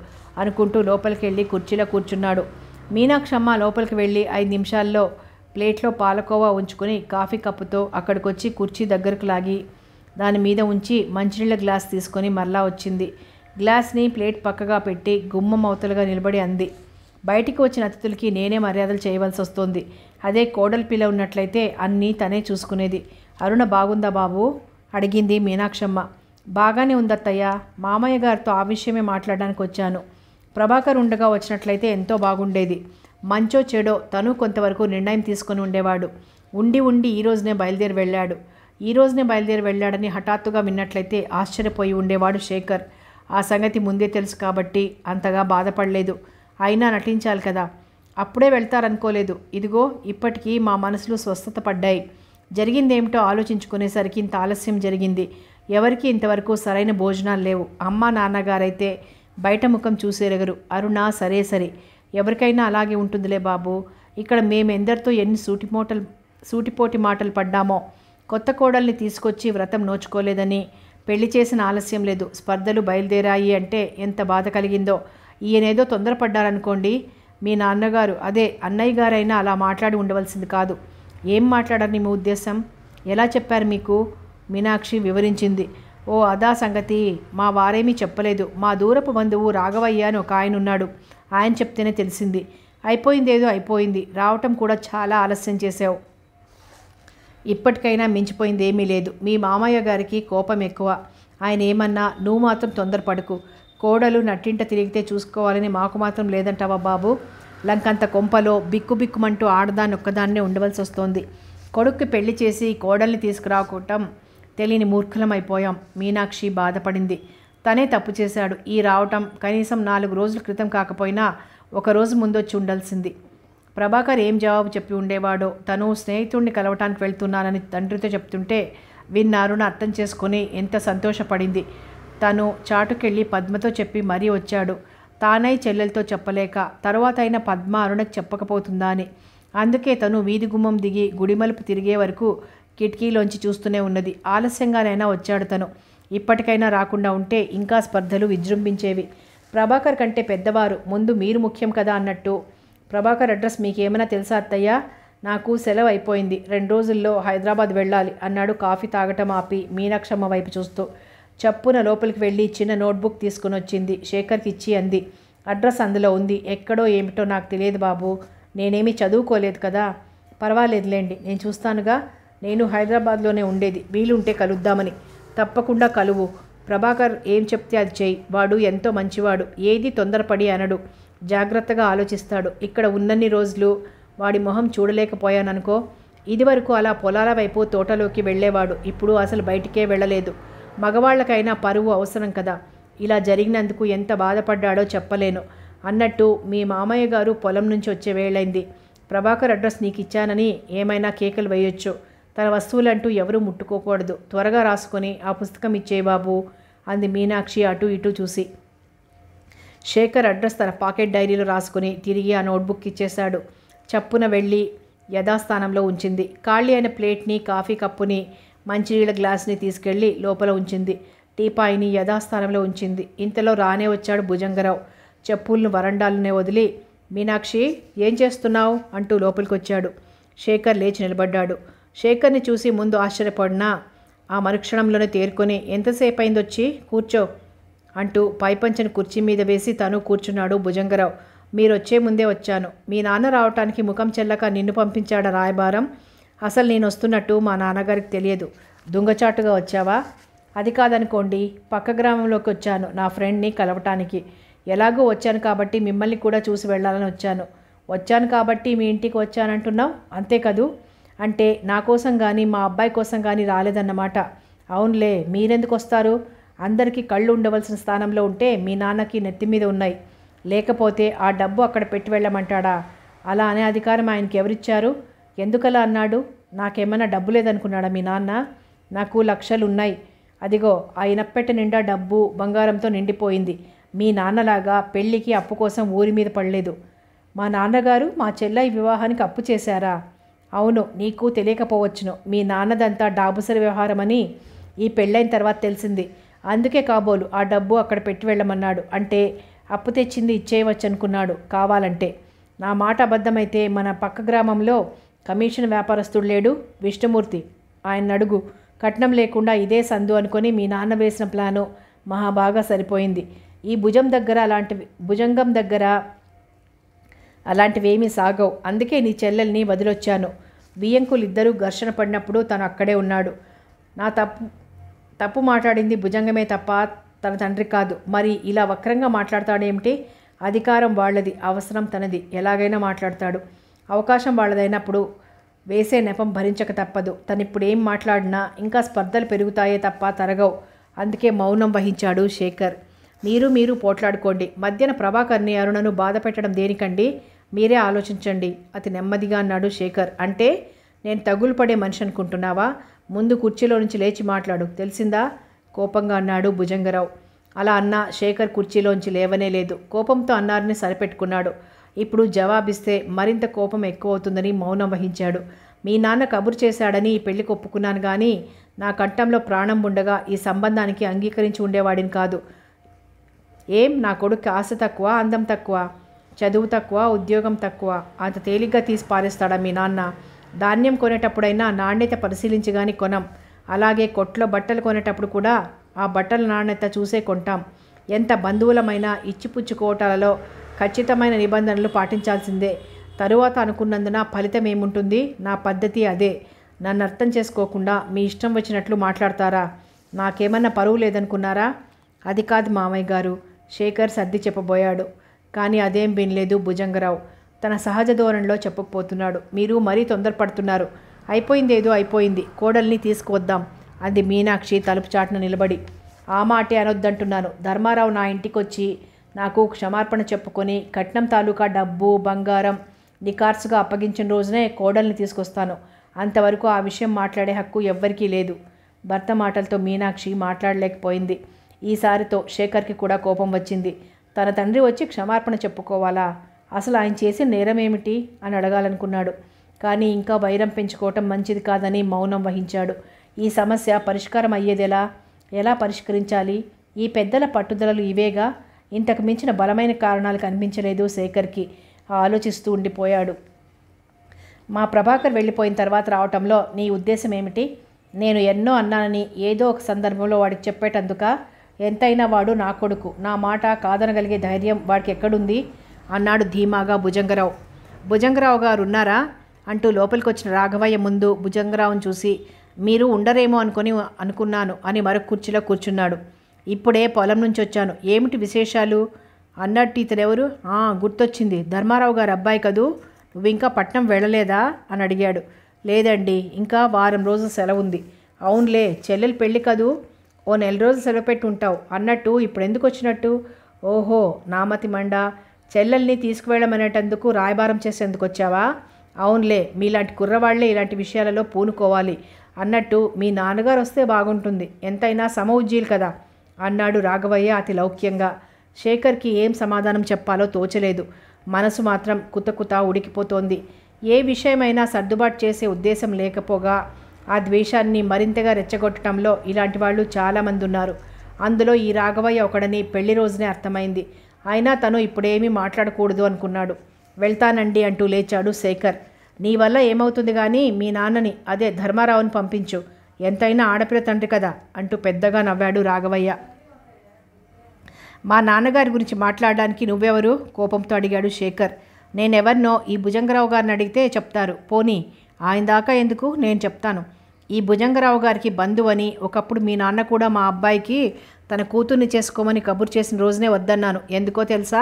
అనుకుంటూ లోపలికి వెళ్ళి కుర్చీలో కూర్చున్నాడు మీనాక్షమ్మ లోపలికి వెళ్ళి ఐదు నిమిషాల్లో ప్లేట్లో పాలకోవా ఉంచుకుని కాఫీ కప్పుతో అక్కడికొచ్చి కుర్చీ దగ్గరకు లాగి దాని మీద ఉంచి మంచినీళ్ళ గ్లాస్ తీసుకొని మరలా వచ్చింది గ్లాస్ని ప్లేట్ పక్కగా పెట్టి గుమ్మం అవతలుగా నిలబడి అంది బయటికి వచ్చిన అతిథులకి నేనే మర్యాదలు చేయవలసి వస్తుంది అదే కోడలి పిల్ల ఉన్నట్లయితే అన్నీ తనే చూసుకునేది అరుణ బాగుందా బాబు అడిగింది మీనాక్షమ్మ బాగానే ఉందత్తయ్య మామయ్య గారితో ఆ విషయమే మాట్లాడడానికి వచ్చాను ప్రభాకర్ ఉండగా వచ్చినట్లయితే ఎంతో బాగుండేది మంచో చెడో తను కొంతవరకు నిర్ణయం తీసుకొని ఉండేవాడు ఉండి ఉండి ఈ రోజునే బయలుదేరి వెళ్ళాడు ఈ రోజునే బయలుదేరి వెళ్ళాడని హఠాత్తుగా విన్నట్లయితే ఆశ్చర్యపోయి ఉండేవాడు శేఖర్ ఆ సంగతి ముందే తెలుసు కాబట్టి అంతగా బాధపడలేదు అయినా నటించాలి కదా అప్పుడే వెళ్తారనుకోలేదు ఇదిగో ఇప్పటికీ మా మనసులు స్వస్థత పడ్డాయి జరిగిందేమిటో ఆలోచించుకునేసరికి ఇంత ఆలస్యం జరిగింది ఎవరికి ఇంతవరకు సరైన భోజనాలు లేవు అమ్మ నాన్నగారైతే బయట ముఖం చూసేరగరు అరుణ సరే సరే ఎవరికైనా అలాగే ఉంటుందిలే బాబు ఇక్కడ మేమెందరితో ఎన్ని సూటిమోటలు సూటిపోటి మాటలు పడ్డామో కొత్త కోడల్ని తీసుకొచ్చి వ్రతం నోచుకోలేదని పెళ్లి చేసిన ఆలస్యం లేదు స్పర్ధలు బయలుదేరాయి అంటే ఎంత బాధ కలిగిందో ఈయనేదో తొందరపడ్డారనుకోండి మీ నాన్నగారు అదే అన్నయ్య గారైనా అలా మాట్లాడి ఉండవలసింది కాదు ఏం మాట్లాడారని మీ ఉద్దేశం ఎలా చెప్పారు మీకు మీనాక్షి వివరించింది ఓ అదా సంగతి మా వారేమీ చెప్పలేదు మా దూరపు బంధువు రాఘవయ్య అని ఒక ఆయన ఉన్నాడు ఆయన చెప్తేనే తెలిసింది అయిపోయిందేదో అయిపోయింది రావటం కూడా చాలా ఆలస్యం చేసావు ఇప్పటికైనా మించిపోయింది ఏమీ లేదు మీ మామయ్య గారికి కోపం ఎక్కువ ఆయన ఏమన్నా నువ్వు మాత్రం పడుకు కోడలు నట్టింట తిరిగితే చూసుకోవాలని మాకు మాత్రం లేదంటావా బాబు లంకంత కొంపలో బిక్కుబిక్కుమంటూ ఆడదాన్ని ఒక్కదాన్నే ఉండవలసి వస్తోంది కొడుక్కి పెళ్లి చేసి కోడల్ని తీసుకురాకోవటం తెలియని మూర్ఖులమైపోయాం మీనాక్షి బాధపడింది తనే తప్పు చేశాడు ఈ రావటం కనీసం నాలుగు రోజుల క్రితం కాకపోయినా ఒకరోజు ముందొచ్చి ఉండాల్సింది ప్రభాకర్ ఏం జవాబు చెప్పి ఉండేవాడో తను స్నేహితుడిని కలవటానికి వెళ్తున్నానని తండ్రితో చెప్తుంటే విన్న అర్థం చేసుకుని ఎంత సంతోషపడింది తను చాటుకెళ్ళి పద్మతో చెప్పి మరీ వచ్చాడు తానై చెల్లెలతో చెప్పలేక తర్వాత అయిన పద్మ అరుణకు చెప్పకపోతుందా అని అందుకే తను వీధి గుమ్మం దిగి గుడిమలుపు తిరిగే వరకు కిటికీలోంచి చూస్తూనే ఉన్నది ఆలస్యంగానైనా వచ్చాడు తను ఇప్పటికైనా రాకుండా ఉంటే ఇంకా స్పర్ధలు విజృంభించేవి ప్రభాకర్ కంటే పెద్దవారు ముందు మీరు ముఖ్యం కదా అన్నట్టు ప్రభాకర్ అడ్రస్ మీకేమైనా తెలుసా అత్తయ్య నాకు సెలవు అయిపోయింది రెండు రోజుల్లో హైదరాబాద్ వెళ్ళాలి అన్నాడు కాఫీ తాగటం ఆపి మీనాక్షమ్మ వైపు చూస్తూ చప్పున లోపలికి వెళ్ళి చిన్న నోట్బుక్ తీసుకుని వచ్చింది శేఖర్కి ఇచ్చి అంది అడ్రస్ అందులో ఉంది ఎక్కడో ఏమిటో నాకు తెలియదు బాబు నేనేమీ చదువుకోలేదు కదా పర్వాలేదులేండి నేను చూస్తానుగా నేను హైదరాబాద్లోనే ఉండేది వీలుంటే కలుద్దామని తప్పకుండా కలువు ప్రభాకర్ ఏం చెప్తే అది చేయి వాడు ఎంతో మంచివాడు ఏది తొందరపడి అనడు జాగ్రత్తగా ఆలోచిస్తాడు ఇక్కడ ఉన్నన్ని రోజులు వాడి మొహం చూడలేకపోయాననుకో ఇదివరకు అలా పొలాల వైపు తోటలోకి వెళ్ళేవాడు ఇప్పుడు అసలు బయటికే వెళ్ళలేదు మగవాళ్ళకైనా పరువు అవసరం కదా ఇలా జరిగినందుకు ఎంత బాధపడ్డాడో చెప్పలేను అన్నట్టు మీ మామయ్య గారు పొలం నుంచి వచ్చే వేళైంది ప్రభాకర్ అడ్రస్ నీకు ఇచ్చానని ఏమైనా కేకలు వేయొచ్చు తన వస్తువులంటూ ఎవరూ ముట్టుకోకూడదు త్వరగా రాసుకొని ఆ పుస్తకం ఇచ్చే బాబు అంది మీనాక్షి అటు ఇటు చూసి శేఖర్ అడ్రస్ తన పాకెట్ డైరీలో రాసుకుని తిరిగి ఆ నోట్బుక్ ఇచ్చేశాడు చప్పున వెళ్ళి యథాస్థానంలో ఉంచింది ఖాళీ అయిన ప్లేట్ని కాఫీ కప్పుని మంచినీళ్ళ గ్లాస్ని తీసుకెళ్ళి లోపల ఉంచింది టీపాయిని యథాస్థానంలో ఉంచింది ఇంతలో రానే వచ్చాడు భుజంగరావు చెప్పులను వరండాలనే వదిలి మీనాక్షి ఏం చేస్తున్నావు అంటూ లోపలికొచ్చాడు శేఖర్ లేచి నిలబడ్డాడు శేఖర్ని చూసి ముందు ఆశ్చర్యపడినా ఆ మరుక్షణంలోనే తేరుకొని ఎంతసేపు అయిందొచ్చి కూర్చో అంటూ పైపంచను కుర్చీ మీద వేసి తను కూర్చున్నాడు భుజంగరావు మీరొచ్చే ముందే వచ్చాను మీ నాన్న రావటానికి ముఖం చెల్లక నిన్ను పంపించాడు రాయబారం అసలు నేను వస్తున్నట్టు మా నాన్నగారికి తెలియదు దుంగచాటుగా వచ్చావా అది కాదనుకోండి పక్క గ్రామంలోకి వచ్చాను నా ఫ్రెండ్ని కలవటానికి ఎలాగో వచ్చాను కాబట్టి మిమ్మల్ని కూడా చూసి వెళ్ళాలని వచ్చాను వచ్చాను కాబట్టి మీ ఇంటికి వచ్చానంటున్నావు అంతే కదూ అంటే నా కోసం కానీ మా అబ్బాయి కోసం కానీ రాలేదన్నమాట అవునులే మీరెందుకు వస్తారు అందరికీ కళ్ళు ఉండవలసిన స్థానంలో ఉంటే మీ నాన్నకి నెత్తి మీద ఉన్నాయి లేకపోతే ఆ డబ్బు అక్కడ పెట్టి వెళ్ళమంటాడా అలా అనే అధికారం ఆయనకి ఎవరిచ్చారు ఎందుకలా అన్నాడు నాకేమైనా డబ్బు లేదనుకున్నాడా మీ నాన్న నాకు లక్షలు ఉన్నాయి అదిగో ఆ ఇనప్పెట్ట నిండా డబ్బు బంగారంతో నిండిపోయింది మీ నాన్నలాగా పెళ్ళికి అప్పు కోసం ఊరి మీద పడలేదు మా నాన్నగారు మా చెల్లై వివాహానికి అప్పు చేశారా అవును నీకు తెలియకపోవచ్చును మీ నాన్నదంతా డాబుసరి వ్యవహారమని ఈ పెళ్ళైన తర్వాత తెలిసింది అందుకే కాబోలు ఆ డబ్బు అక్కడ పెట్టి వెళ్ళమన్నాడు అంటే అప్పు తెచ్చింది ఇచ్చేయవచ్చు అనుకున్నాడు కావాలంటే నా మాట అబద్ధమైతే మన పక్క గ్రామంలో కమిషన్ వ్యాపారస్తుడు లేడు విష్ణుమూర్తి ఆయన అడుగు కట్నం లేకుండా ఇదే సందు అనుకొని మీ నాన్న వేసిన ప్లాను మహాబాగా సరిపోయింది ఈ భుజం దగ్గర అలాంటివి భుజంగం దగ్గర అలాంటివేమీ సాగవు అందుకే నీ చెల్లెల్ని వదిలొచ్చాను బియ్యంకులు ఇద్దరూ ఘర్షణ పడినప్పుడు తను అక్కడే ఉన్నాడు నా తప్పు తప్పు మాట్లాడింది భుజంగమే తప్ప తన తండ్రి కాదు మరి ఇలా వక్రంగా మాట్లాడతాడేమిటి అధికారం వాళ్ళది అవసరం తనది ఎలాగైనా మాట్లాడతాడు అవకాశం వాళ్ళదైనప్పుడు వేసే నెపం భరించక తప్పదు తనిప్పుడు ఏం మాట్లాడినా ఇంకా స్పర్ధలు పెరుగుతాయే తప్ప తరగవు అందుకే మౌనం వహించాడు శేఖర్ మీరు మీరు పోట్లాడుకోండి మధ్యన ప్రభాకర్ని అరుణను బాధ పెట్టడం దేనికండి మీరే ఆలోచించండి అతి నెమ్మదిగా అన్నాడు శేఖర్ అంటే నేను తగులు పడే మనిషి అనుకుంటున్నావా ముందు కుర్చీలో నుంచి లేచి మాట్లాడు తెలిసిందా కోపంగా అన్నాడు భుజంగరావు అలా అన్న శేఖర్ కుర్చీలోంచి లేవనే లేదు కోపంతో అన్నారని సరిపెట్టుకున్నాడు ఇప్పుడు జవాబిస్తే మరింత కోపం ఎక్కువ అవుతుందని మౌనం వహించాడు మీ నాన్న కబురు చేశాడని ఈ ఒప్పుకున్నాను కానీ నా కంఠంలో ప్రాణం ఉండగా ఈ సంబంధానికి అంగీకరించి ఉండేవాడిని కాదు ఏం నా కొడుకు ఆశ తక్కువ అందం తక్కువ చదువు తక్కువ ఉద్యోగం తక్కువ అంత తేలిగ్గా తీసి పారేస్తాడా మీ నాన్న ధాన్యం కొనేటప్పుడైనా నాణ్యత పరిశీలించి కానీ కొనం అలాగే కొట్లో బట్టలు కొనేటప్పుడు కూడా ఆ బట్టల నాణ్యత చూసే కొంటాం ఎంత బంధువులమైనా ఇచ్చిపుచ్చుకోవటాలలో ఖచ్చితమైన నిబంధనలు పాటించాల్సిందే తరువాత అనుకున్నందున ఫలితం ఏముంటుంది నా పద్ధతి అదే నన్ను అర్థం చేసుకోకుండా మీ ఇష్టం వచ్చినట్లు మాట్లాడతారా నాకేమన్నా పరువు లేదనుకున్నారా అది కాదు మామయ్య గారు శేఖర్ సర్ది చెప్పబోయాడు కానీ అదేం వినలేదు భుజంగరావు తన సహజ ధోరణిలో చెప్పకపోతున్నాడు మీరు మరీ తొందరపడుతున్నారు అయిపోయిందేదో అయిపోయింది కోడల్ని తీసుకువద్దాం అంది మీనాక్షి తలుపు చాటున నిలబడి ఆ మాటే అనొద్దంటున్నాను ధర్మారావు నా ఇంటికొచ్చి నాకు క్షమార్పణ చెప్పుకొని కట్నం తాలూకా డబ్బు బంగారం నికార్సుగా అప్పగించిన రోజునే కోడల్ని తీసుకొస్తాను అంతవరకు ఆ విషయం మాట్లాడే హక్కు ఎవ్వరికీ లేదు భర్త మాటలతో మీనాక్షి మాట్లాడలేకపోయింది ఈసారితో శేఖర్కి కూడా కోపం వచ్చింది తన తండ్రి వచ్చి క్షమార్పణ చెప్పుకోవాలా అసలు ఆయన చేసిన నేరం ఏమిటి అని అడగాలనుకున్నాడు కానీ ఇంకా వైరం పెంచుకోవటం మంచిది కాదని మౌనం వహించాడు ఈ సమస్య పరిష్కారం అయ్యేదెలా ఎలా పరిష్కరించాలి ఈ పెద్దల పట్టుదలలు ఇవేగా ఇంతకు మించిన బలమైన కారణాలు కనిపించలేదు శేఖర్కి ఆలోచిస్తూ ఉండిపోయాడు మా ప్రభాకర్ వెళ్ళిపోయిన తర్వాత రావటంలో నీ ఉద్దేశం ఏమిటి నేను ఎన్నో అన్నానని ఏదో ఒక సందర్భంలో వాడికి చెప్పేటందుక ఎంతైనా వాడు నా కొడుకు నా మాట కాదనగలిగే ధైర్యం వాడికి ఎక్కడుంది అన్నాడు ధీమాగా భుజంగరావు భుజంగరావు గారు ఉన్నారా అంటూ లోపలికొచ్చిన రాఘవయ్య ముందు భుజంగరావును చూసి మీరు ఉండరేమో అనుకుని అనుకున్నాను అని మరొక కుర్చీలో కూర్చున్నాడు ఇప్పుడే పొలం నుంచి వచ్చాను ఏమిటి విశేషాలు అన్నట్టు ఎవరు గుర్తొచ్చింది ధర్మారావు గారు అబ్బాయి కదూ నువ్వు ఇంకా పట్నం వెళ్ళలేదా అని అడిగాడు లేదండి ఇంకా వారం రోజులు సెలవు ఉంది అవునులే చెల్లెలు పెళ్ళి కదూ ఓ నెల రోజులు సెలవు పెట్టి ఉంటావు అన్నట్టు ఇప్పుడు ఎందుకు వచ్చినట్టు ఓహో నామతి మండా చెల్లెల్ని తీసుకువెళ్ళమనేటందుకు రాయబారం చేసేందుకు వచ్చావా అవునులే మీలాంటి కుర్రవాళ్లే ఇలాంటి విషయాలలో పూనుకోవాలి అన్నట్టు మీ నాన్నగారు వస్తే బాగుంటుంది ఎంతైనా ఉజ్జీలు కదా అన్నాడు రాఘవయ్య అతి లౌక్యంగా శేఖర్కి ఏం సమాధానం చెప్పాలో తోచలేదు మనసు మాత్రం కుతకుత ఉడికిపోతోంది ఏ విషయమైనా సర్దుబాటు చేసే ఉద్దేశం లేకపోగా ఆ ద్వేషాన్ని మరింతగా రెచ్చగొట్టడంలో ఇలాంటి వాళ్ళు చాలామంది ఉన్నారు అందులో ఈ రాఘవయ్య ఒకడని పెళ్లి రోజునే అర్థమైంది అయినా తను ఇప్పుడేమీ మాట్లాడకూడదు అనుకున్నాడు వెళ్తానండి అంటూ లేచాడు శేఖర్ నీ వల్ల ఏమవుతుంది కానీ మీ నాన్నని అదే ధర్మారావుని పంపించు ఎంతైనా ఆడపిల్ల తండ్రి కదా అంటూ పెద్దగా నవ్వాడు రాఘవయ్య మా నాన్నగారి గురించి మాట్లాడడానికి నువ్వెవరు కోపంతో అడిగాడు శేఖర్ నేనెవరినో ఈ భుజంగరావు గారిని అడిగితే చెప్తారు పోనీ ఆయన దాకా ఎందుకు నేను చెప్తాను ఈ భుజంగరావు గారికి బంధువని ఒకప్పుడు మీ నాన్న కూడా మా అబ్బాయికి తన కూతుర్ని చేసుకోమని కబురు చేసిన రోజునే వద్దన్నాను ఎందుకో తెలుసా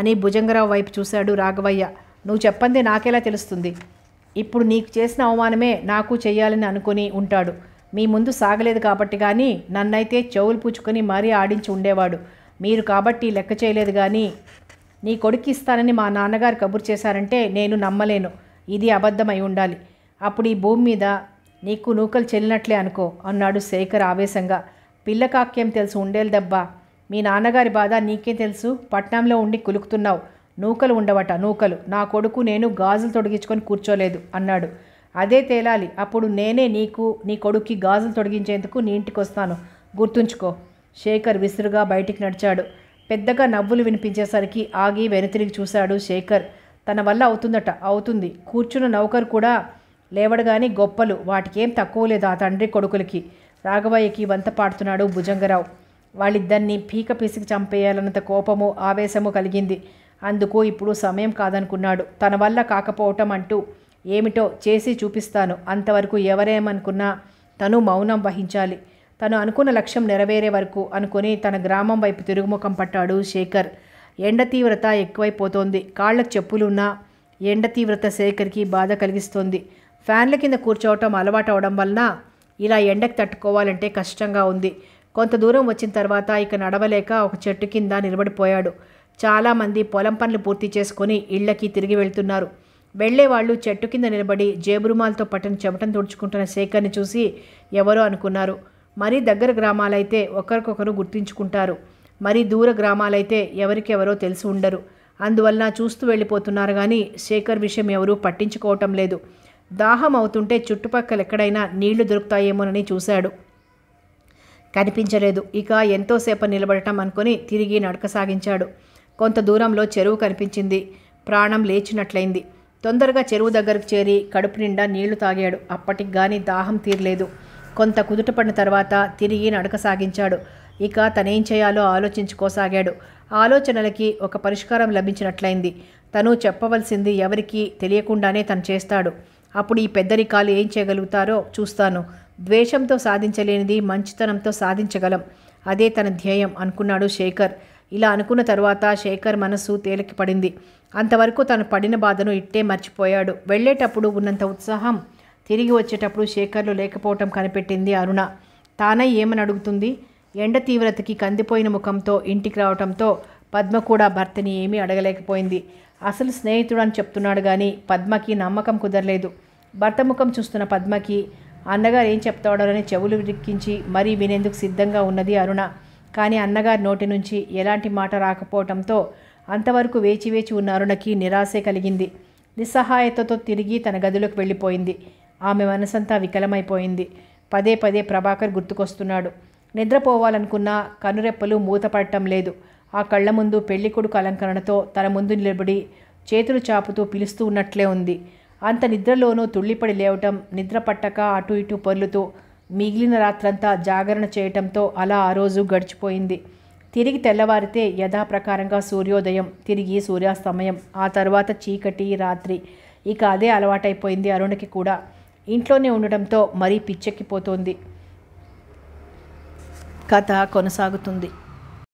అని భుజంగరావు వైపు చూశాడు రాఘవయ్య నువ్వు చెప్పందే నాకెలా తెలుస్తుంది ఇప్పుడు నీకు చేసిన అవమానమే నాకు చేయాలని అనుకుని ఉంటాడు మీ ముందు సాగలేదు కాబట్టి కానీ నన్నైతే చెవులు పుచ్చుకొని మరీ ఆడించి ఉండేవాడు మీరు కాబట్టి లెక్క చేయలేదు కానీ నీ కొడుకు ఇస్తానని మా నాన్నగారు కబురు చేశారంటే నేను నమ్మలేను ఇది అబద్ధమై ఉండాలి అప్పుడు ఈ భూమి మీద నీకు నూకలు చెల్లినట్లే అనుకో అన్నాడు శేఖర్ ఆవేశంగా పిల్లకాక్యం తెలుసు ఉండేలదబ్బా మీ నాన్నగారి బాధ నీకేం తెలుసు పట్నంలో ఉండి కులుకుతున్నావు నూకలు ఉండవట నూకలు నా కొడుకు నేను గాజులు తొడిగించుకొని కూర్చోలేదు అన్నాడు అదే తేలాలి అప్పుడు నేనే నీకు నీ కొడుక్కి గాజులు తొడిగించేందుకు నీ ఇంటికి వస్తాను గుర్తుంచుకో శేఖర్ విసురుగా బయటికి నడిచాడు పెద్దగా నవ్వులు వినిపించేసరికి ఆగి వెనుతిరిగి చూశాడు శేఖర్ తన వల్ల అవుతుందట అవుతుంది కూర్చున్న నౌకరు కూడా లేవడగాని గొప్పలు వాటికేం తక్కువ లేదు ఆ తండ్రి కొడుకులకి రాఘవయ్యకి వంత పాడుతున్నాడు భుజంగరావు వాళ్ళిద్దరినీ పీక పిసికి చంపేయాలన్నంత కోపము ఆవేశము కలిగింది అందుకు ఇప్పుడు సమయం కాదనుకున్నాడు తన వల్ల కాకపోవటం అంటూ ఏమిటో చేసి చూపిస్తాను అంతవరకు ఎవరేమనుకున్నా తను మౌనం వహించాలి తను అనుకున్న లక్ష్యం నెరవేరే వరకు అనుకుని తన గ్రామం వైపు తిరుగుముఖం పట్టాడు శేఖర్ ఎండ తీవ్రత ఎక్కువైపోతోంది కాళ్ళకు చెప్పులున్నా ఎండ తీవ్రత శేఖర్కి బాధ కలిగిస్తోంది ఫ్యాన్ల కింద కూర్చోవటం అలవాటు అవడం వలన ఇలా ఎండకు తట్టుకోవాలంటే కష్టంగా ఉంది కొంత దూరం వచ్చిన తర్వాత ఇక నడవలేక ఒక చెట్టు కింద నిలబడిపోయాడు చాలామంది పొలం పనులు పూర్తి చేసుకొని ఇళ్లకి తిరిగి వెళ్తున్నారు వాళ్ళు చెట్టు కింద నిలబడి జేబురుమాలతో పట్టిన చెమటను తుడుచుకుంటున్న శేఖర్ని చూసి ఎవరో అనుకున్నారు మరీ దగ్గర గ్రామాలైతే ఒకరికొకరు గుర్తించుకుంటారు మరీ దూర గ్రామాలైతే ఎవరికెవరో తెలిసి ఉండరు అందువలన చూస్తూ వెళ్ళిపోతున్నారు కానీ శేఖర్ విషయం ఎవరూ పట్టించుకోవటం లేదు దాహం అవుతుంటే చుట్టుపక్కల ఎక్కడైనా నీళ్లు దొరుకుతాయేమోనని చూశాడు కనిపించలేదు ఇక ఎంతోసేపు నిలబడటం అనుకుని తిరిగి నడక సాగించాడు కొంత దూరంలో చెరువు కనిపించింది ప్రాణం లేచినట్లయింది తొందరగా చెరువు దగ్గరకు చేరి కడుపు నిండా నీళ్లు తాగాడు అప్పటికి గాని దాహం తీరలేదు కొంత కుదుటపడిన తర్వాత తిరిగి నడక సాగించాడు ఇక తనేం చేయాలో ఆలోచించుకోసాగాడు ఆలోచనలకి ఒక పరిష్కారం లభించినట్లయింది తను చెప్పవలసింది ఎవరికీ తెలియకుండానే తను చేస్తాడు అప్పుడు ఈ పెద్దరికాలు ఏం చేయగలుగుతారో చూస్తాను ద్వేషంతో సాధించలేనిది మంచితనంతో సాధించగలం అదే తన ధ్యేయం అనుకున్నాడు శేఖర్ ఇలా అనుకున్న తర్వాత శేఖర్ మనస్సు తేలికి పడింది అంతవరకు తను పడిన బాధను ఇట్టే మర్చిపోయాడు వెళ్ళేటప్పుడు ఉన్నంత ఉత్సాహం తిరిగి వచ్చేటప్పుడు శేఖర్లు లేకపోవటం కనిపెట్టింది అరుణ తానై ఏమని అడుగుతుంది ఎండ తీవ్రతకి కందిపోయిన ముఖంతో ఇంటికి రావటంతో పద్మ కూడా భర్తని ఏమీ అడగలేకపోయింది అసలు స్నేహితుడు అని చెప్తున్నాడు కానీ పద్మకి నమ్మకం కుదరలేదు భర్త ముఖం చూస్తున్న పద్మకి అన్నగారు ఏం చెప్తాడోనని చెవులు రిక్కించి మరీ వినేందుకు సిద్ధంగా ఉన్నది అరుణ కానీ అన్నగారి నోటి నుంచి ఎలాంటి మాట రాకపోవటంతో అంతవరకు వేచి వేచి ఉన్న అరుణకి నిరాశే కలిగింది నిస్సహాయతతో తిరిగి తన గదిలోకి వెళ్ళిపోయింది ఆమె మనసంతా వికలమైపోయింది పదే పదే ప్రభాకర్ గుర్తుకొస్తున్నాడు నిద్రపోవాలనుకున్న కనురెప్పలు మూతపడటం లేదు ఆ కళ్ళ ముందు పెళ్లికొడుకు అలంకరణతో తన ముందు నిలబడి చేతులు చాపుతూ పిలుస్తూ ఉన్నట్లే ఉంది అంత నిద్రలోనూ తుళ్ళిపడి లేవటం నిద్ర పట్టక అటు ఇటు పొర్లుతూ మిగిలిన రాత్రంతా జాగరణ చేయటంతో అలా ఆ రోజు గడిచిపోయింది తిరిగి తెల్లవారితే యథాప్రకారంగా సూర్యోదయం తిరిగి సూర్యాస్తమయం ఆ తర్వాత చీకటి రాత్రి ఇక అదే అలవాటైపోయింది అరుణకి కూడా ఇంట్లోనే ఉండడంతో మరీ పిచ్చెక్కిపోతోంది కథ కొనసాగుతుంది